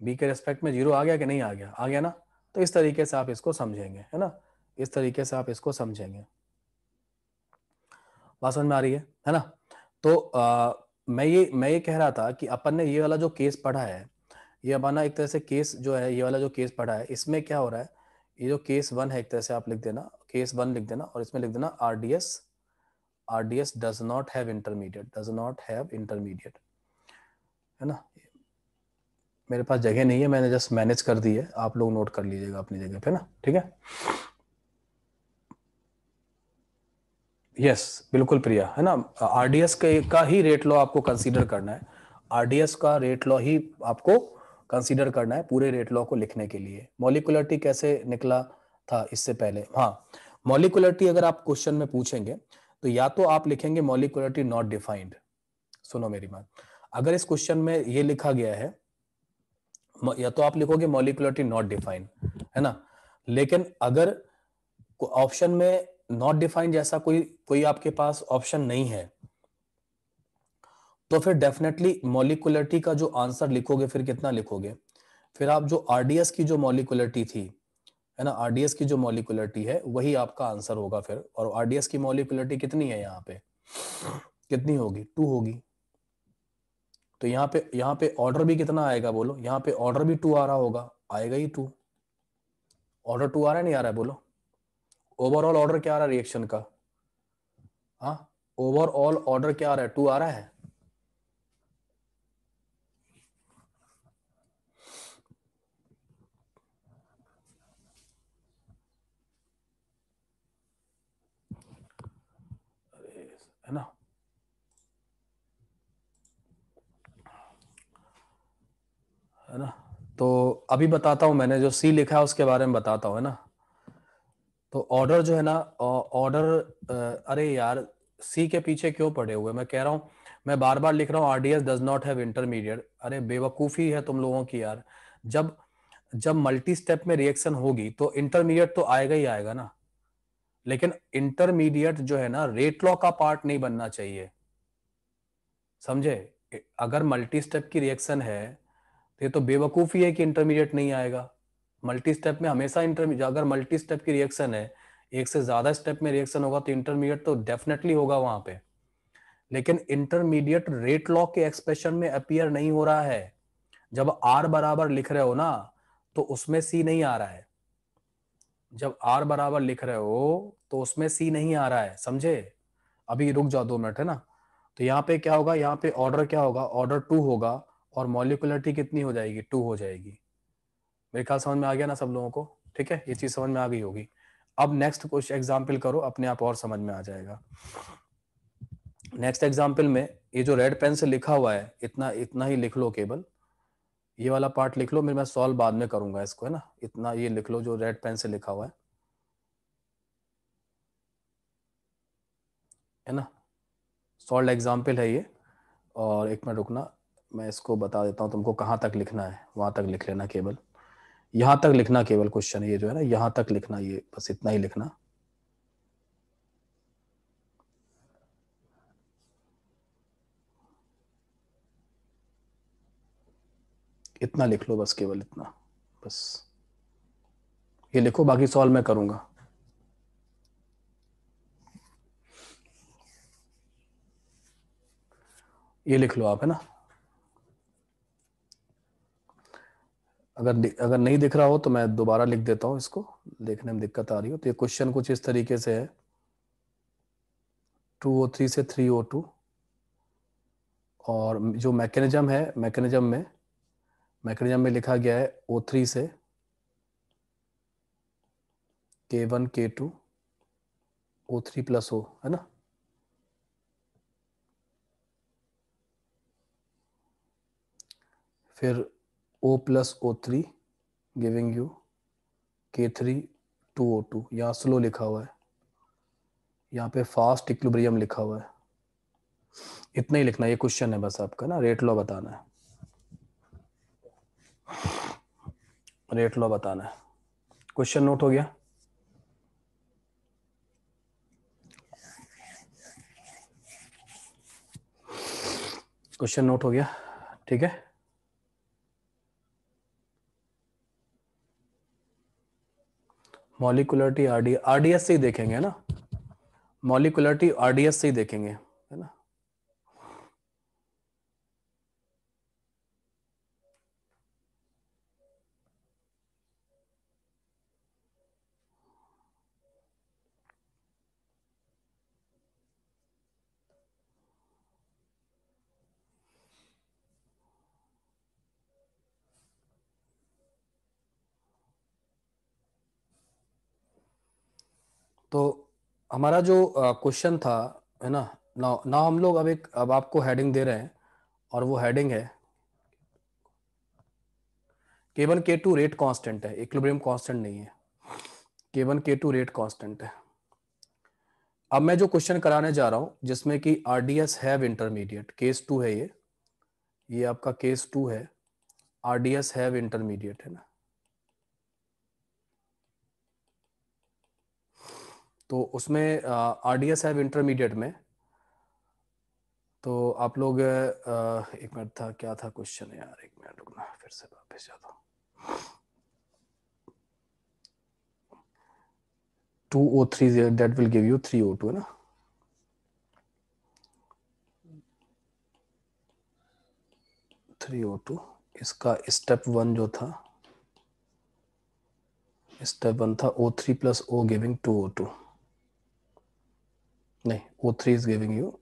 बी के रिस्पेक्ट में जीरो आ गया कि नहीं आ गया आ गया ना तो इस तरीके से आप इसको समझेंगे है ना इस तरीके से आप इसको समझेंगे बात समझ में आ रही है है ना तो मैं ये मैं ये कह रहा था कि अपन ने ये वाला जो केस पढ़ा है ये अपना एक तरह से केस जो है ये वाला जो केस पढ़ा है इसमें क्या हो रहा है ये जो केस वन है एक तरह से आप लिख देना केस वन लिख देना और इसमें लिख देना R D S R D S does not have intermediate does not have intermediate है ना मेरे पास जगह नहीं है मैंने जस्ट मैनेज कर दी है आप लोग नोट कर लीजिएगा अपनी जगह पे ना ठीक है यस बिल्कुल प्रिया है ना आरडीएस के का ही रेट लॉ आपको कंसीडर करना है आरडीएस का रेट लॉ ही आपको कंसीडर करना है पूरे रेट लॉ को लिखने के लिए मोलिकुलरिटी कैसे निकला था इससे पहले हाँ मोलिकुलरिटी अगर आप क्वेश्चन में पूछेंगे तो या तो आप लिखेंगे मोलिकुलरिटी नॉट डिफाइंड सुनो मेरी बात अगर इस क्वेश्चन में ये लिखा गया है या तो आप लिखोगे मोलिकुलरिटी नॉट डिफाइंड है ना लेकिन अगर ऑप्शन में नॉट डिफाइंड जैसा कोई कोई आपके पास ऑप्शन नहीं है तो फिर डेफिनेटली मोलिकुलरिटी का जो आंसर लिखोगे फिर कितना लिखोगे फिर आप जो आरडीएस की जो मोलिकुलरिटी थी है ना आरडीएस की जो मोलिकुलरिटी है वही आपका आंसर होगा फिर और आरडीएस की मोलिकुलरिटी कितनी है यहाँ पे कितनी होगी टू होगी तो यहाँ पे यहाँ पे ऑर्डर भी कितना आएगा बोलो यहाँ पे ऑर्डर भी टू आ रहा होगा आएगा ही टू ऑर्डर टू आ रहा है नहीं आ रहा है बोलो ओवरऑल ऑर्डर क्या आ रहा है रिएक्शन का हाँ ओवरऑल ऑर्डर क्या आ रहा है टू आ रहा है है ना है ना तो अभी बताता हूं मैंने जो सी लिखा है उसके बारे में बताता हूं है ना तो ऑर्डर जो है ना ऑर्डर अरे यार सी के पीछे क्यों पड़े हुए मैं कह रहा हूँ मैं बार बार लिख रहा हूँ RDS does not have intermediate अरे बेवकूफ़ी है तुम लोगों की यार जब जब मल्टी स्टेप में रिएक्शन होगी तो इंटरमीडिएट तो आएगा ही आएगा ना लेकिन इंटरमीडिएट जो है ना रेट लॉ का पार्ट नहीं बनना चाहिए समझे अगर मल्टी स्टेप की रिएक्शन है तो ये तो बेवकूफ़ी है कि इंटरमीडिएट नहीं आएगा मल्टी स्टेप में हमेशा इंटर अगर मल्टी स्टेप की रिएक्शन है एक से ज्यादा स्टेप में रिएक्शन होगा तो इंटरमीडिएट तो डेफिनेटली होगा वहां पे लेकिन इंटरमीडिएट रेट लॉ के एक्सप्रेशन में अपियर नहीं हो रहा है जब आर बराबर लिख रहे हो ना तो उसमें सी नहीं आ रहा है जब आर बराबर लिख रहे हो तो उसमें सी नहीं आ रहा है समझे अभी रुक जाओ दो मिनट है ना तो यहाँ पे क्या होगा यहाँ पे ऑर्डर क्या होगा ऑर्डर टू होगा और मॉलिकुलरिटी कितनी हो जाएगी टू हो जाएगी मेरे ख्याल समझ में आ गया ना सब लोगों को ठीक है ये चीज समझ में आ गई होगी अब नेक्स्ट कुछ एग्जाम्पल करो अपने आप और समझ में आ जाएगा नेक्स्ट एग्जाम्पल में ये जो रेड पेन से लिखा हुआ है इतना इतना ही लिख लो केवल ये वाला पार्ट लिख लो मेरे मैं सॉल्व बाद में करूंगा इसको है ना इतना ये लिख लो जो रेड पेन से लिखा हुआ है है ना सॉल्व एग्जाम्पल है ये और एक मिनट रुकना मैं इसको बता देता हूँ तुमको कहाँ तक लिखना है वहां तक लिख लेना केवल यहां तक लिखना केवल क्वेश्चन है ये जो है ना यहां तक लिखना ये बस इतना ही लिखना इतना लिख लो बस केवल इतना बस ये लिखो बाकी सॉल्व मैं करूंगा ये लिख लो आप है ना अगर अगर नहीं दिख रहा हो तो मैं दोबारा लिख देता हूं इसको देखने में दिक्कत आ रही हो तो ये क्वेश्चन कुछ इस तरीके से है टू ओ थ्री से थ्री ओ टू और जो मैकेनिज्म है मैकेनिज्म में मैकेनिज्म में लिखा गया है ओ थ्री से K one K two O three plus O है ना फिर O plus O3 giving you K3 2O2 यहाँ स्लो लिखा हुआ है यहाँ पे फास्ट इक्विब्रियम लिखा हुआ है इतना ही लिखना ये क्वेश्चन है बस आपका ना रेट लॉ बताना है रेट लॉ बताना है क्वेश्चन नोट हो गया क्वेश्चन नोट हो गया ठीक है मॉलिकुलरिटी आरडी आरडीएस से ही देखेंगे ना मॉलिकुलरिटी आरडीएस से ही देखेंगे तो हमारा जो क्वेश्चन था है ना ना ना हम लोग अब एक अब आपको हेडिंग दे रहे हैं और वो हेडिंग है K one K two rate constant है इक्विलिब्रियम कांस्टेंट नहीं है K one K two rate constant है अब मैं जो क्वेश्चन कराने जा रहा हूं जिसमें कि RDS have intermediate case two है ये ये आपका केस टू है आरडीएस हैव इंटरमीडिएट है ना तो उसमें आर डी एस इंटरमीडिएट में तो आप लोग एक मिनट था क्या था क्वेश्चन यार एक मिनट रुकना फिर से वापस जाता हूँ two O three that will give you three O two है ना थ्री ओ टू इसका स्टेप वन जो था स्टेप वन था O three plus O giving two O two नहीं वो थ्री इज गिविंग यू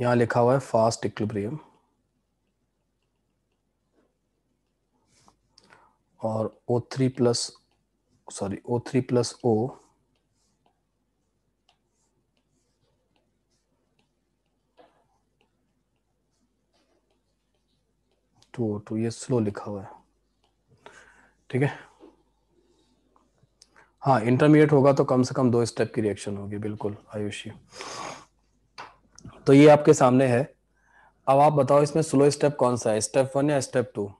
यहां लिखा हुआ है फास्ट इक्लिब्रियम और O three plus sorry O three plus O two O two ये स्लो लिखा हुआ है ठीक है हाँ इंटरमीडिएट होगा तो कम से कम दो स्टेप की रिएक्शन होगी बिल्कुल आयुषी तो ये आपके सामने है अब आप बताओ इसमें स्लो स्टेप कौन सा है स्टेप वन या step two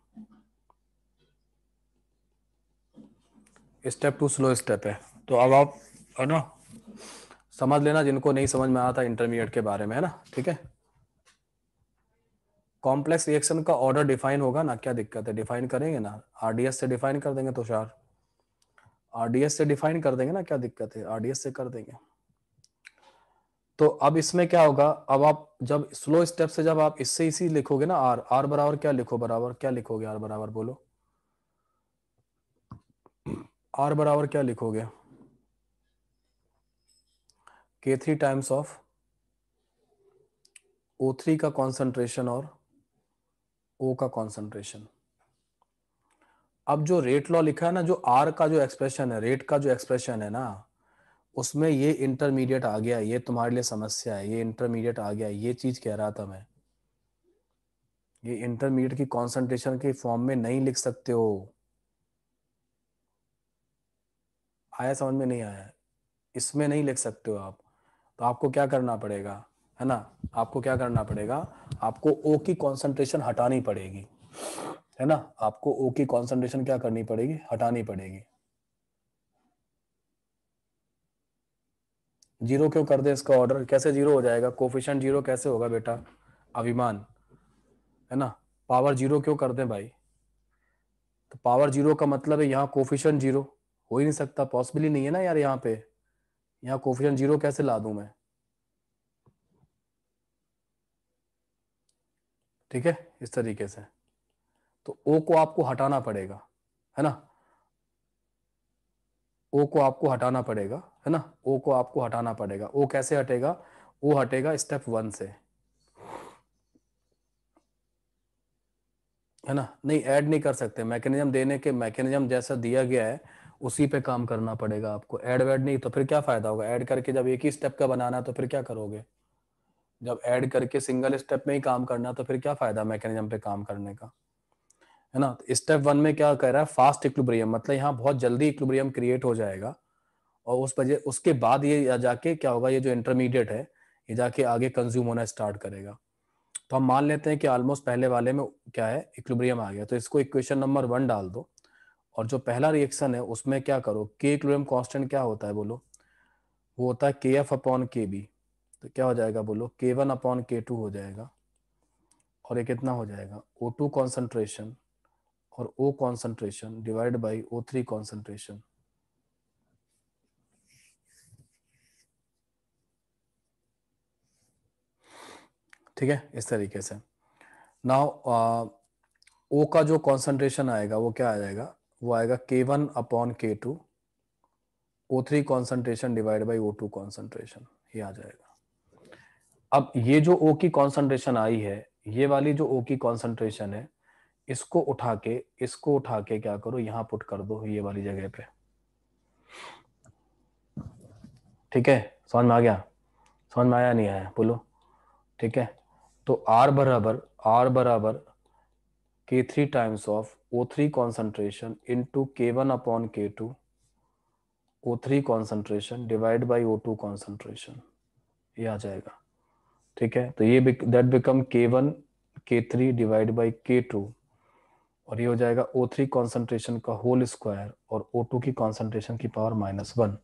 step two slow step है तो अब आप है ना समझ लेना जिनको नहीं समझ में आता इंटरमीडिएट के बारे में है ना ठीक है कॉम्प्लेक्स रिएक्शन का ऑर्डर डिफाइन होगा ना क्या दिक्कत है डिफाइन करेंगे ना आरडीएस से डिफाइन कर देंगे तुषार तो आरडीएस से डिफाइन कर देंगे ना क्या दिक्कत है आरडीएस से कर देंगे तो अब इसमें क्या होगा अब आप जब स्लो स्टेप से जब आप इससे इसी लिखोगे ना आर आर बराबर क्या लिखो बराबर क्या लिखोगे आर बराबर बोलो आर बराबर क्या लिखोगे k three times of O three का कॉन्सेंट्रेशन और ओ का कॉन्सेंट्रेशन अब जो रेट लॉ लिखा है ना जो आर का जो एक्सप्रेशन है रेट का जो एक्सप्रेशन है ना उसमें ये इंटरमीडिएट आ गया ये तुम्हारे लिए समस्या है ये इंटरमीडिएट आ गया ये चीज कह रहा था मैं ये इंटरमीडिएट की कॉन्सेंट्रेशन के फॉर्म में नहीं लिख सकते हो आया समझ में नहीं आया इसमें नहीं लिख सकते हो आप तो आपको क्या करना पड़ेगा है ना आपको क्या करना पड़ेगा आपको ओ की कॉन्सेंट्रेशन हटानी पड़ेगी है ना आपको ओ की कॉन्सेंट्रेशन क्या करनी पड़ेगी हटानी पड़ेगी जीरो क्यों कर दे इसका ऑर्डर कैसे जीरो हो जाएगा कोफिशन जीरो कैसे होगा बेटा अभिमान है ना पावर जीरो क्यों कर दे भाई तो पावर जीरो का मतलब है यहाँ कोफिशन जीरो हो ही नहीं सकता पॉसिबल ही नहीं है ना यार यहाँ पे यहाँ कोफिशन जीरो कैसे ला दू मैं ठीक है इस तरीके से तो ओ को आपको हटाना पड़ेगा है ना ओ को आपको हटाना पड़ेगा है ना ओ को आपको हटाना पड़ेगा ओ कैसे हटेगा ओ हटेगा स्टेप वन से है ना नहीं ऐड नहीं कर सकते मैकेनिज्म देने के मैकेनिज्म जैसा दिया गया है उसी पे काम करना पड़ेगा आपको ऐड वैड नहीं तो फिर क्या फायदा होगा ऐड करके जब एक ही स्टेप का बनाना है तो फिर क्या करोगे जब ऐड करके सिंगल स्टेप में ही काम करना तो फिर क्या फायदा मैकेनिज्म पे काम करने का है ना तो स्टेप वन में क्या कह रहा है फास्ट इक्लुब्रियम मतलब यहाँ बहुत जल्दी इक्लुब्रियम क्रिएट हो जाएगा और उस वजह उसके बाद ये जाके क्या होगा ये जो इंटरमीडिएट है ये जाके आगे कंज्यूम होना स्टार्ट करेगा तो हम मान लेते हैं कि ऑलमोस्ट पहले वाले में क्या है इक्लुब्रियम आ गया तो इसको इक्वेशन नंबर वन डाल दो और जो पहला रिएक्शन है उसमें क्या करो के इक्लुब्रियम कॉन्स्टेंट क्या होता है बोलो वो होता है के एफ अपॉन के बी तो क्या हो जाएगा बोलो के वन अपॉन के टू हो जाएगा और ये कितना हो जाएगा ओ टू कॉन्सेंट्रेशन और O concentration divide by O three concentration ठीक है इस तरीके से नाउ ओ uh, का जो कॉन्सेंट्रेशन आएगा वो क्या आ जाएगा वो आएगा k one upon k two O three concentration divide by O two concentration ये आ जाएगा अब ये जो ओ की कॉन्सेंट्रेशन आई है ये वाली जो ओ की कॉन्सेंट्रेशन है इसको उठा के इसको उठा के क्या करो यहां पुट कर दो ये वाली जगह पे ठीक है समझ में आ गया समझ में आया नहीं आया बोलो ठीक है तो आर बराबर आर बराबर k three times of O three concentration into k one upon k two O three concentration divide by O two concentration ये आ जाएगा ठीक है तो ये that become k one k three divide by k two और ये हो जाएगा ओ थ्री कॉन्सेंट्रेशन का होल स्क्वायर और ओ टू की कॉन्सेंट्रेशन की पावर माइनस वन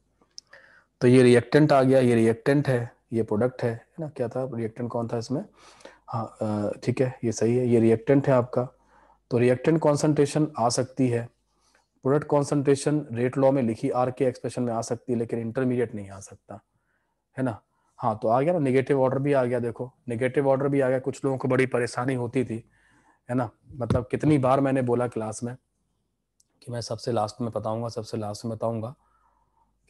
तो ये रिएक्टेंट आ गया ये रिएक्टेंट है ये प्रोडक्ट है ना क्या था रिएक्टेंट कौन था इसमें हाँ ठीक है ये सही है ये रिएक्टेंट है आपका तो रिएक्टेंट कॉन्सेंट्रेशन आ सकती है प्रोडक्ट कॉन्सेंट्रेशन रेट लॉ में लिखी आर के एक्सप्रेशन में आ सकती है लेकिन इंटरमीडिएट नहीं आ सकता है ना हाँ तो आ गया ना निगेटिव ऑर्डर भी आ गया देखो निगेटिव ऑर्डर भी आ गया कुछ लोगों को बड़ी परेशानी होती थी है ना मतलब कितनी बार मैंने बोला क्लास में कि मैं सबसे लास्ट में बताऊंगा सबसे लास्ट में बताऊंगा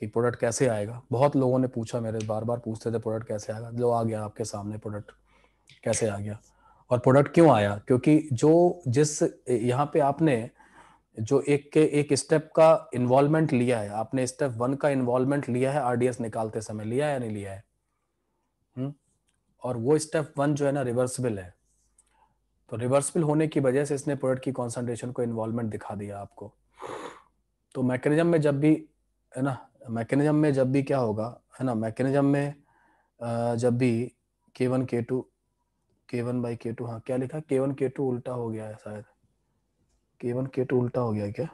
कि प्रोडक्ट कैसे आएगा बहुत लोगों ने पूछा मेरे बार बार पूछते थे प्रोडक्ट कैसे आएगा लो आ गया आपके सामने प्रोडक्ट कैसे आ गया और प्रोडक्ट क्यों आया क्योंकि जो जिस यहाँ पे आपने जो एक के एक स्टेप का इन्वॉल्वमेंट लिया है आपने स्टेप वन का इन्वॉल्वमेंट लिया है आरडीएस निकालते समय लिया या नहीं लिया है हम्म? और वो स्टेप वन जो है ना रिवर्सिबल है तो रिवर्सिबल होने की वजह से इसने प्रोडक्ट की कॉन्सेंट्रेशन को इन्वॉल्वमेंट दिखा दिया आपको तो मैकेनिज्म में जब भी है ना मैकेनिज्म में जब भी क्या होगा है ना मैकेनिज्म में जब भी के one K to k one by k to हाँ क्या लिखा के वन के टू उल्टा हो गया है शायद के वन के टू उल्टा हो गया क्या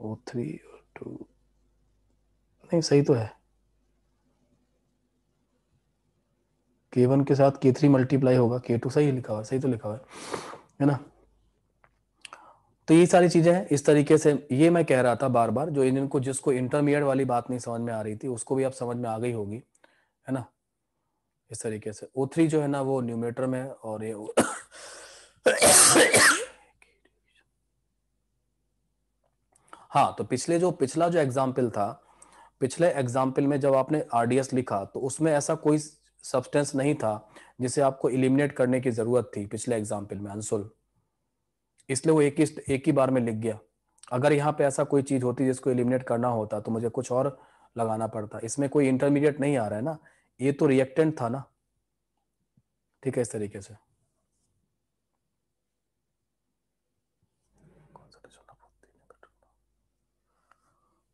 ओ थ्री टू नहीं सही तो है के वन के साथ के थ्री मल्टीप्लाई होगा के टू सही लिखा हुआ सही तो लिखा हुआ है है ना तो ये सारी चीजें हैं इस तरीके से ये मैं कह रहा था बार बार जो इनको जिसको इंटरमीडिएट वाली बात नहीं समझ में आ रही थी उसको भी आप समझ में आ गई होगी है ना इस तरीके से ओ थ्री जो है ना वो न्यूमेटर में और ये हाँ तो पिछले जो पिछला जो एग्जाम्पल था पिछले एग्जाम्पल में जब आपने आरडीएस लिखा तो उसमें ऐसा कोई सब्सटेंस नहीं था जिसे आपको इलिमिनेट करने की जरूरत थी पिछले एग्जाम्पल में अनसुल इसलिए वो एक ही एक ही बार में लिख गया अगर यहाँ पे ऐसा कोई चीज होती जिसको इलिमिनेट करना होता तो मुझे कुछ और लगाना पड़ता इसमें कोई इंटरमीडिएट नहीं आ रहा है ना ये तो रिएक्टेंट था ना ठीक है इस तरीके से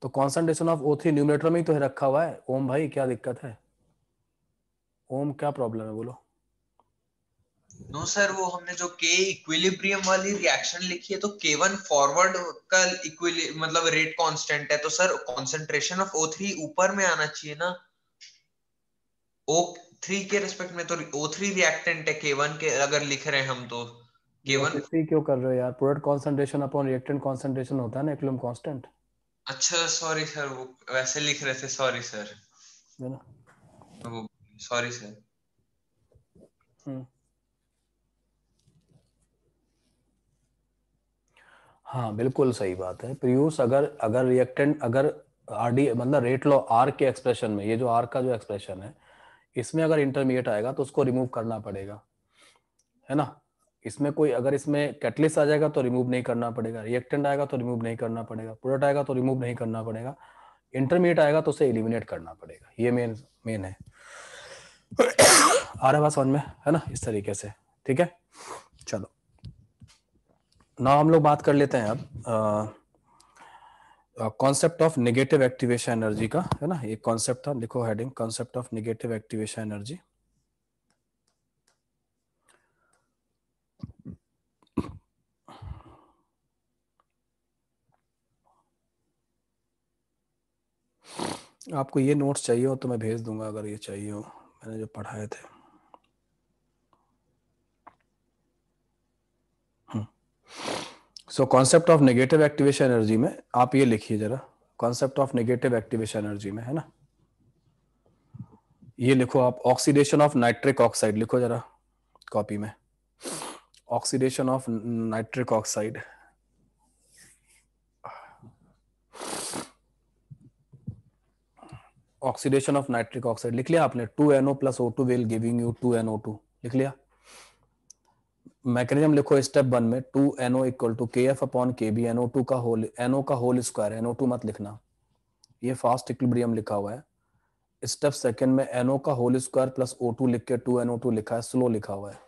तो concentration of O three numerator में ही तो है रखा हुआ है ओम भाई क्या दिक्कत है ओम क्या प्रॉब्लम है बोलो नो no, सर वो हमने जो के इक्विलिब्रियम वाली रिएक्शन लिखी है तो के वन फॉरवर्ड का इक्विली मतलब रेट कांस्टेंट है तो sir concentration of O three ऊपर में आना चाहिए ना ओ थ्री के रिस्पेक्ट में तो ओ थ्री रिएक्टेंट है के वन के अगर लिख रहे हैं हम तो के वन थ्री क्यों कर रहे हो यार product concentration upon reactant concentration होता है ना इक्विलिब्रियम कांस्टेंट अच्छा सॉरी सर वो वैसे लिख रहे थे सॉरी सर है ना सॉरी सर हम्म। हाँ बिल्कुल सही बात है प्रियूस अगर अगर रिएक्टेंट अगर आरडी मतलब रेट लो आर के एक्सप्रेशन में ये जो आर का जो एक्सप्रेशन है इसमें अगर इंटरमीडिएट आएगा तो उसको रिमूव करना पड़ेगा है ना इसमें कोई अगर इसमें कैटलिस्ट आ जाएगा तो रिमूव नहीं करना पड़ेगा रिएक्टेंट आएगा तो रिमूव नहीं करना पड़ेगा प्रोडक्ट आएगा तो रिमूव नहीं करना पड़ेगा इंटरमीडिएट आएगा तो उसे एलिमिनेट करना पड़ेगा ये मेन मेन है आ रहा है समझ में है ना इस तरीके से ठीक है चलो ना हम लोग बात कर लेते हैं अब concept of negative activation energy का है ना एक कॉन्सेप्ट था लिखो heading concept of negative activation energy आपको ये नोट्स चाहिए हो तो मैं भेज दूंगा अगर ये चाहिए हो मैंने जो पढ़ाए थे so concept of negative activation energy में आप ये लिखिए जरा concept of negative activation energy में है ना ये लिखो आप ऑक्सीडेशन ऑफ नाइट्रिक ऑक्साइड लिखो जरा कॉपी में oxidation of nitric oxide oxidation of nitric oxide लिख लिया आपने two NO plus O two will giving you two NO two लिख लिया मैकेनिज्म लिखो स्टेप वन में two NO equal to k f upon k b NO two का whole NO का whole square NO two मत लिखना ये fast equilibrium लिखा हुआ है स्टेप सेकंड में एनओ का whole square plus O to लिख के टू एनओ टू लिखा है स्लो लिखा हुआ है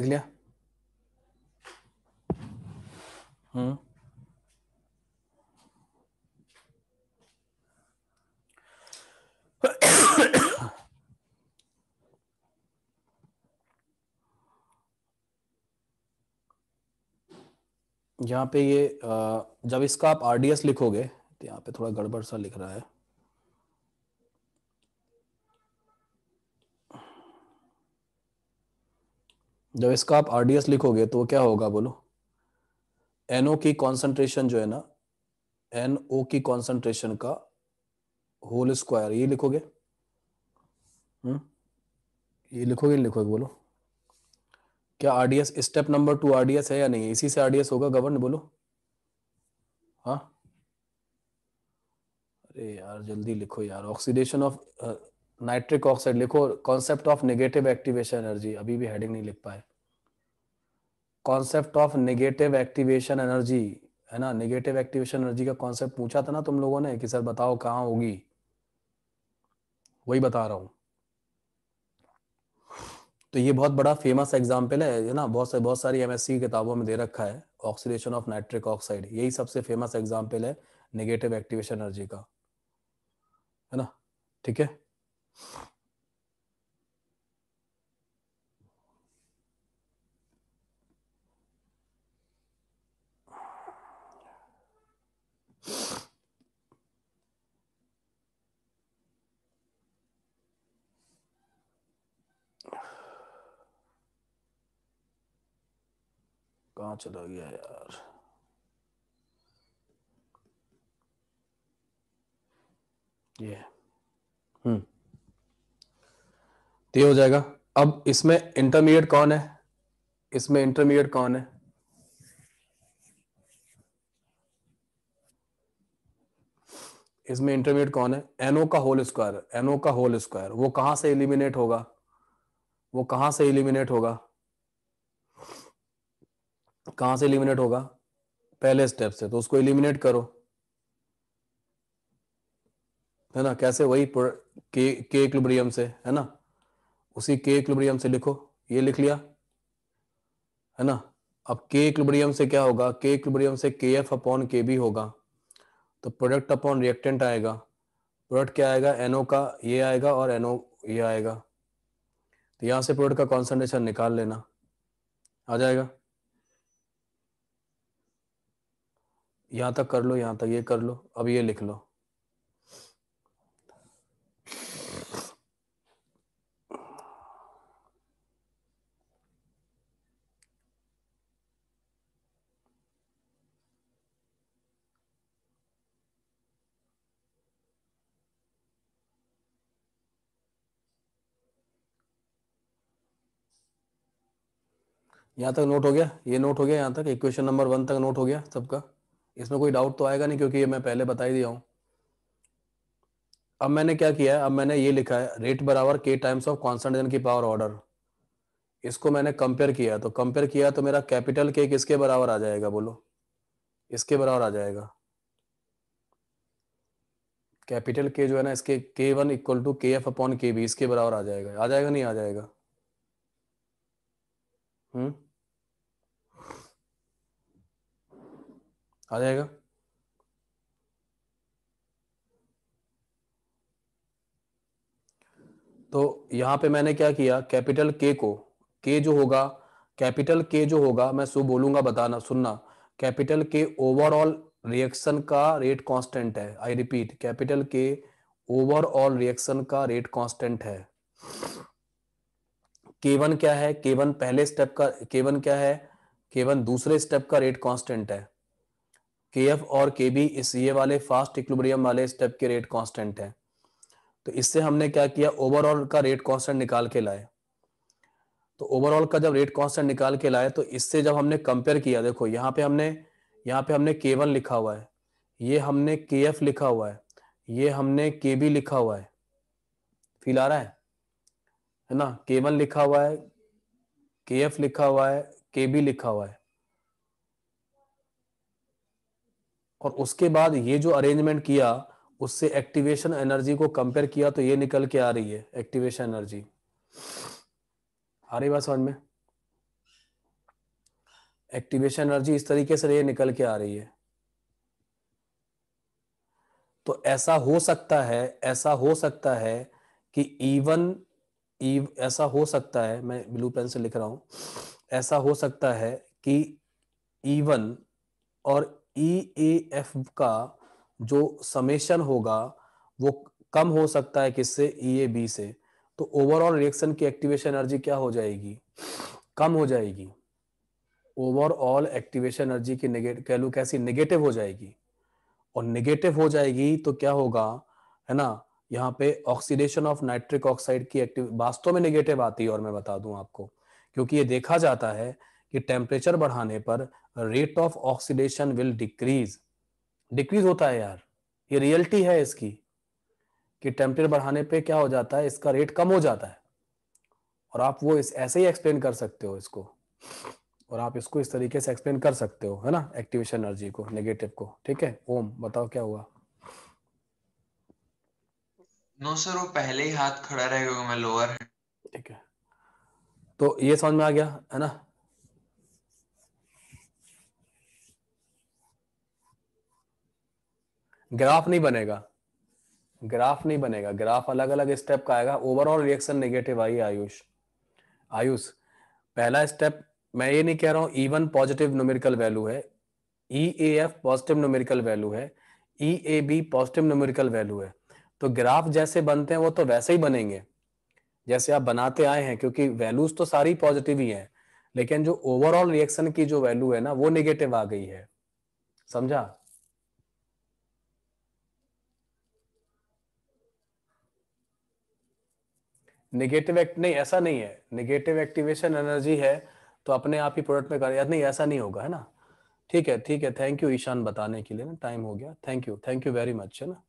लिख लिया हम्म पे ये जब इसका आप आरडीएस लिखोगे तो यहां पे थोड़ा गड़बड़ सा लिख रहा है जब इसका आप आरडीएस लिखोगे तो क्या होगा बोलो एनओ की कॉन्सेंट्रेशन जो है ना एनओ की कॉन्सेंट्रेशन का होल स्क्वायर ये लिखोगे हम्म ये लिखोगे लिखोगे बोलो क्या RDS step number two RDS है या नहीं इसी से आरडीएस होगा गवर्न बोलो हाँ अरे यार जल्दी लिखो यार ऑक्सीडेशन ऑफ नाइट्रिक ऑक्साइड लिखो concept of negative activation energy अभी भी हेडिंग नहीं लिख पाए concept of negative activation energy है ना नेगेटिव एक्टिवेशन एनर्जी का कॉन्सेप्ट पूछा था ना तुम लोगों ने कि सर बताओ कहाँ होगी वही बता रहा हूँ तो ये बहुत बड़ा फेमस एग्जाम्पल है ना बहुत से बहुत सारी एमएससी किताबों में दे रखा है ऑक्सीडेशन ऑफ नाइट्रिक ऑक्साइड यही सबसे फेमस एग्जाम्पल है नेगेटिव एक्टिवेशन एनर्जी का है ना ठीक है कहा चला गया यार ये हम्म तो हो जाएगा अब इसमें इंटरमीडिएट कौन है इसमें इंटरमीडिएट कौन है इसमें इंटरमीडिएट कौन है एनओ का होल स्क्वायर एनओ का होल स्क्वायर वो कहां से इलिमिनेट होगा वो कहां से इलिमिनेट होगा कहां से इलिमिनेट होगा पहले स्टेप से तो उसको इलिमिनेट करो है ना कैसे वही के के से है ना उसी के इक्विलिब्रियम से लिखो ये लिख लिया है ना अब के इक्विलिब्रियम से क्या होगा के इक्विलिब्रियम से के एफ अपॉन के बी होगा तो प्रोडक्ट अपॉन रिएक्टेंट आएगा प्रोडक्ट क्या आएगा एनओ का ये आएगा और एनओ ये आएगा तो यहां से प्रोडक्ट का कॉन्सेंट्रेशन निकाल लेना आ जाएगा यहां तक कर लो यहां तक ये कर लो अब ये लिख लो यहाँ तक नोट हो गया ये नोट हो गया यहाँ तक इक्वेशन नंबर वन तक नोट हो गया सबका इसमें कोई डाउट तो आएगा नहीं क्योंकि ये मैं पहले बता ही दिया हूँ अब मैंने क्या किया है अब मैंने ये लिखा है रेट बराबर के टाइम्स ऑफ कॉन्सेंट्रेशन की पावर ऑर्डर इसको मैंने कंपेयर किया तो कंपेयर किया तो मेरा कैपिटल के किसके बराबर आ जाएगा बोलो इसके बराबर आ जाएगा कैपिटल के जो है ना इसके k one equal to k f upon k b इसके बराबर आ जाएगा आ जाएगा नहीं आ जाएगा हम्म आ जाएगा तो यहां पे मैंने क्या किया कैपिटल के को के जो होगा कैपिटल के जो होगा मैं सो बोलूंगा बताना सुनना कैपिटल के ओवरऑल रिएक्शन का रेट कांस्टेंट है I repeat capital k overall reaction का रेट कांस्टेंट है केवन क्या है केवन पहले स्टेप का केवन क्या है केवन दूसरे स्टेप का रेट कांस्टेंट है के एफ और के बी इस ये वाले फास्ट इक्विलिब्रियम वाले स्टेप के रेट कांस्टेंट है तो इससे हमने क्या किया ओवरऑल का रेट कांस्टेंट निकाल के लाए तो ओवरऑल का जब रेट कांस्टेंट निकाल के लाए तो इससे जब हमने कंपेयर किया देखो यहाँ पे हमने यहाँ पे हमने के वन लिखा हुआ है ये हमने के एफ लिखा हुआ है ये हमने के बी लिखा हुआ है फील आ रहा है है ना के वन लिखा हुआ है के एफ लिखा हुआ है के बी लिखा हुआ है और उसके बाद ये जो अरेंजमेंट किया उससे एक्टिवेशन एनर्जी को कंपेयर किया तो ये निकल के आ रही है एक्टिवेशन एनर्जी आ रही बात समझ में एक्टिवेशन एनर्जी इस तरीके से ये निकल के आ रही है तो ऐसा हो सकता है ऐसा हो सकता है कि इवन ईव ऐसा हो सकता है मैं ब्लू पेन से लिख रहा हूं ऐसा हो सकता है कि इवन और ई ए एफ का जो समेशन होगा वो कम हो सकता है किससे ई ए बी से तो ओवरऑल रिएक्शन की एक्टिवेशन एनर्जी क्या हो जाएगी कम हो जाएगी ओवरऑल एक्टिवेशन एनर्जी की कह लू कैसी नेगेटिव हो जाएगी और नेगेटिव हो जाएगी तो क्या होगा है ना यहाँ पे ऑक्सीडेशन ऑफ नाइट्रिक ऑक्साइड की एक्टिव वास्तव में नेगेटिव आती है और मैं बता दूं आपको क्योंकि ये देखा जाता है कि टेम्परेचर बढ़ाने पर rate of oxidation will decrease decrease होता है यार ये रियलिटी है इसकी कि टेम्परेचर बढ़ाने पे क्या हो जाता है इसका रेट कम हो जाता है और आप वो इस ऐसे ही एक्सप्लेन कर सकते हो इसको और आप इसको इस तरीके से एक्सप्लेन कर सकते हो है ना एक्टिवेशन एनर्जी को नेगेटिव को ठीक है ओम बताओ क्या हुआ नो सर वो पहले ही हाथ खड़ा रहेगा मैं लोअर ठीक है तो ये समझ में आ गया है ना ग्राफ नहीं बनेगा ग्राफ नहीं बनेगा ग्राफ अलग अलग स्टेप का आएगा overall reaction negative I Ayush Ayush पहला स्टेप मैं ये नहीं कह रहा हूं इवन पॉजिटिव न्यूमेरिकल वैल्यू है E A F positive numerical value है E A B positive numerical value है तो ग्राफ जैसे बनते हैं वो तो वैसे ही बनेंगे जैसे आप बनाते आए हैं क्योंकि वैल्यूज तो सारी पॉजिटिव ही है लेकिन जो ओवरऑल रिएक्शन की जो वैल्यू है ना वो नेगेटिव आ गई है समझा नेगेटिव एक्ट नहीं ऐसा नहीं है नेगेटिव एक्टिवेशन एनर्जी है तो अपने आप ही प्रोडक्ट में कर नहीं ऐसा नहीं होगा है ना ठीक है ठीक है थैंक यू ईशान बताने के लिए ना टाइम हो गया thank you thank you very much है ना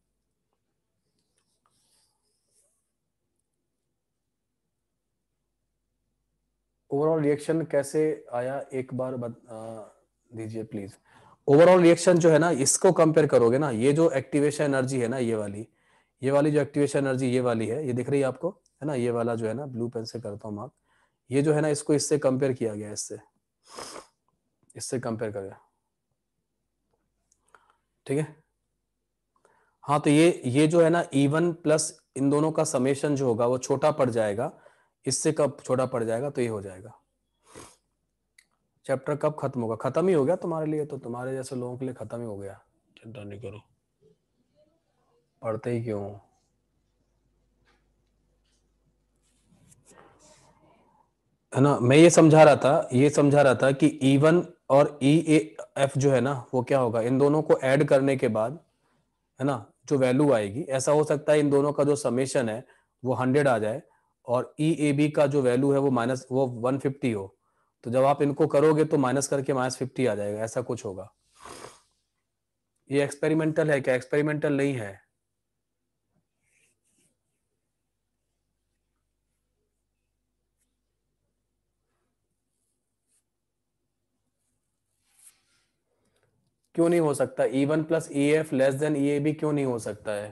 ओवरऑल रिएक्शन कैसे आया एक बार दीजिए प्लीज ओवरऑल रिएक्शन जो है ना इसको कंपेयर करोगे ना ये जो एक्टिवेशन एनर्जी है ना ये वाली ये वाली जो एक्टिवेशन एनर्जी ये वाली है ये दिख रही है आपको है ना ये वाला जो है ना ब्लू पेन से करता हूँ मार्क ये जो है ना इसको इससे कंपेयर किया गया इससे इससे कंपेयर कर गया ठीक है हाँ तो ये ये जो है ना इवन प्लस इन दोनों का समेशन जो होगा वो छोटा पड़ जाएगा इससे कब छोटा पड़ जाएगा तो ये हो जाएगा चैप्टर कब खत्म होगा खत्म ही हो गया तुम्हारे लिए तो तुम्हारे जैसे लोगों के लिए खत्म ही हो गया चिंता नहीं करो पढ़ते ही क्यों है ना मैं ये समझा रहा था ये समझा रहा था कि ई e वन और ई e एफ जो है ना वो क्या होगा इन दोनों को ऐड करने के बाद है ना जो वैल्यू आएगी ऐसा हो सकता है इन दोनों का जो समेशन है वो हंड्रेड आ जाए और ई ए बी का जो वैल्यू है वो माइनस वो वन फिफ्टी हो तो जब आप इनको करोगे तो माइनस करके माइनस फिफ्टी आ जाएगा ऐसा कुछ होगा ये एक्सपेरिमेंटल है क्या एक्सपेरिमेंटल नहीं है क्यों नहीं हो सकता E one plus E F less than E A B क्यों नहीं हो सकता है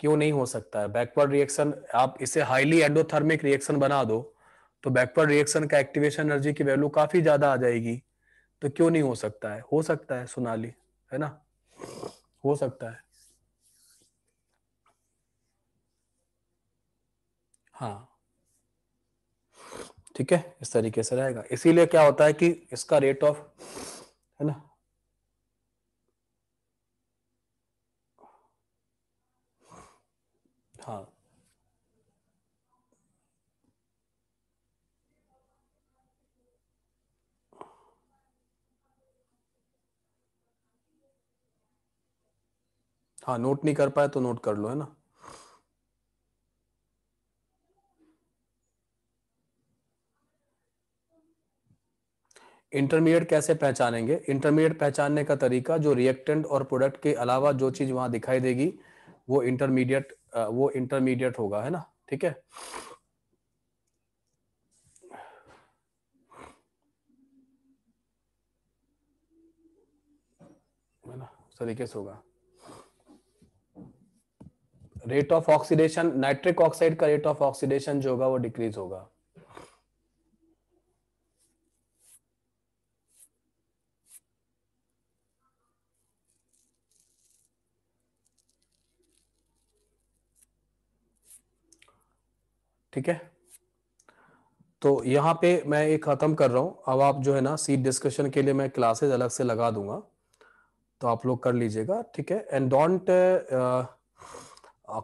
क्यों नहीं हो सकता है बैकवर्ड रिएक्शन आप इसे हाईली एंडोथर्मिक रिएक्शन बना दो तो बैकवर्ड रिएक्शन का एक्टिवेशन एनर्जी की वैल्यू काफी ज्यादा आ जाएगी तो क्यों नहीं हो सकता है हो सकता है सोनाली है ना हो सकता है हाँ ठीक है इस तरीके से रहेगा इसीलिए क्या होता है कि इसका रेट ऑफ है ना हाँ नोट नहीं कर पाए तो नोट कर लो है ना इंटरमीडिएट कैसे पहचानेंगे इंटरमीडिएट पहचानने का तरीका जो रिएक्टेंट और प्रोडक्ट के अलावा जो चीज वहां दिखाई देगी वो इंटरमीडिएट वो इंटरमीडिएट होगा है ना ठीक है ना तरीके से होगा rate of oxidation nitric oxide का रेट ऑफ ऑक्सीडेशन जो होगा वो डिक्रीज होगा ठीक है तो यहां पे मैं ये ख़त्म कर रहा हूं अब आप जो है ना सीट डिस्कशन के लिए मैं क्लासेज अलग से लगा दूंगा तो आप लोग कर लीजिएगा ठीक है एंड डोंट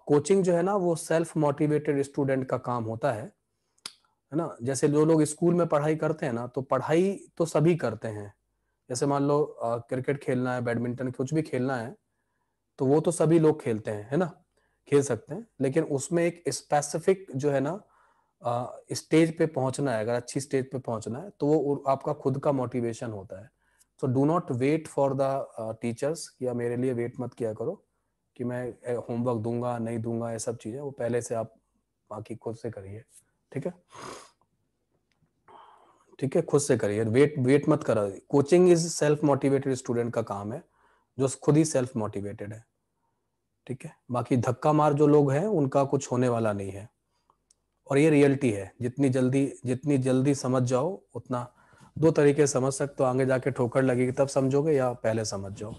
कोचिंग जो है ना वो सेल्फ मोटिवेटेड स्टूडेंट का काम होता है है ना जैसे जो लोग स्कूल में पढ़ाई करते हैं ना तो पढ़ाई तो सभी करते हैं जैसे मान लो क्रिकेट खेलना है बैडमिंटन कुछ भी खेलना है तो वो तो सभी लोग खेलते हैं है ना खेल सकते हैं लेकिन उसमें एक स्पेसिफिक जो है ना स्टेज पे पहुंचना है अगर अच्छी स्टेज पे पहुंचना है तो वो आपका खुद का मोटिवेशन होता है so do not wait for the teachers या मेरे लिए वेट मत किया करो कि मैं होमवर्क दूंगा नहीं दूंगा ये सब चीज़ें वो पहले से आप बाकी खुद से करिए ठीक है ठीक है खुद से करिए वेट वेट मत करा coaching is self motivated student का काम है जो खुद ही सेल्फ मोटिवेटेड है ठीक है बाकी धक्का मार जो लोग हैं उनका कुछ होने वाला नहीं है और ये रियलिटी है जितनी जल्दी जितनी जल्दी समझ जाओ उतना दो तरीके समझ सकते हो आगे जाके ठोकर लगेगी तब समझोगे या पहले समझ जाओ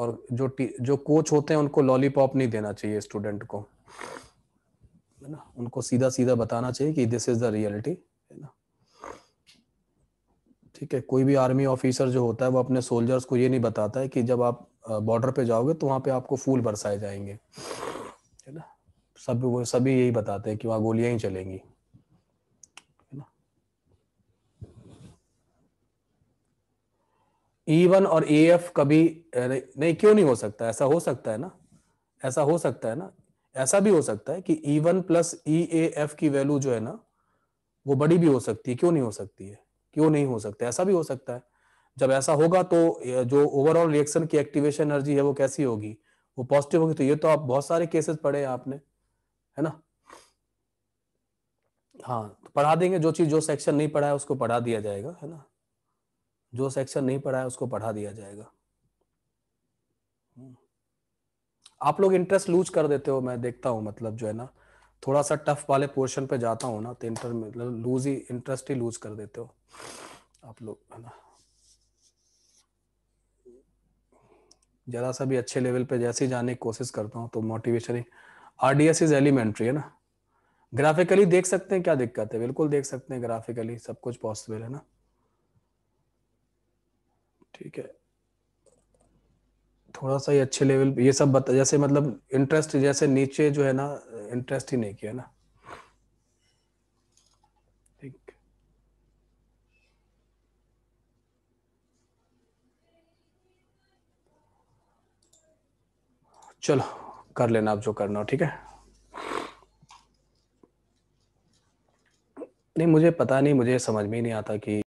और जो जो कोच होते हैं उनको लॉलीपॉप नहीं देना चाहिए स्टूडेंट को है ना उनको सीधा सीधा बताना चाहिए कि दिस इज द रियलिटी है ना ठीक है कोई भी आर्मी ऑफिसर जो होता है वो अपने सोल्जर्स को ये नहीं बताता है कि जब आप बॉर्डर पे जाओगे तो वहां पे आपको फूल बरसाए जाएंगे है ना सब वो सभी यही बताते हैं कि वहाँ गोलियां ही चलेंगी ई e वन और ए एफ कभी नहीं क्यों नहीं हो सकता ऐसा हो सकता है ना ऐसा हो सकता है ना ऐसा भी हो सकता है कि E one plus E A F की वैल्यू जो है ना वो बड़ी भी हो सकती है क्यों नहीं हो सकती है क्यों नहीं हो सकता ऐसा भी हो सकता है जब ऐसा होगा तो जो ओवरऑल रिएक्शन की एक्टिवेशन एनर्जी है वो कैसी होगी वो पॉजिटिव होगी तो ये तो आप बहुत सारे केसेस पढ़े हैं आपने है ना हाँ तो पढ़ा देंगे जो चीज जो सेक्शन नहीं पढ़ा है उसको पढ़ा दिया जाएगा है ना जो सेक्शन नहीं पढ़ा है उसको पढ़ा दिया जाएगा हम्म। आप लोग इंटरेस्ट लूज कर देते हो मैं देखता हूँ मतलब जो है ना थोड़ा सा टफ वाले पोर्शन पे जाता हूँ ना तो इंटर मतलब लूज ही इंटरेस्ट ही लूज कर देते हो आप लोग है ना जरा सा भी अच्छे लेवल पे जैसे ही जाने की कोशिश करता हूँ तो motivation R D S is elementary है ना ग्राफिकली देख सकते हैं क्या दिक्कत है बिल्कुल देख सकते हैं ग्राफिकली सब कुछ पॉसिबल है ना ठीक है थोड़ा सा ही अच्छे लेवल ये सब बता जैसे मतलब इंटरेस्ट जैसे नीचे जो है ना इंटरेस्ट ही नहीं किया ना ठीक चलो कर लेना आप जो करना हो ठीक है नहीं मुझे पता नहीं मुझे समझ में ही नहीं आता कि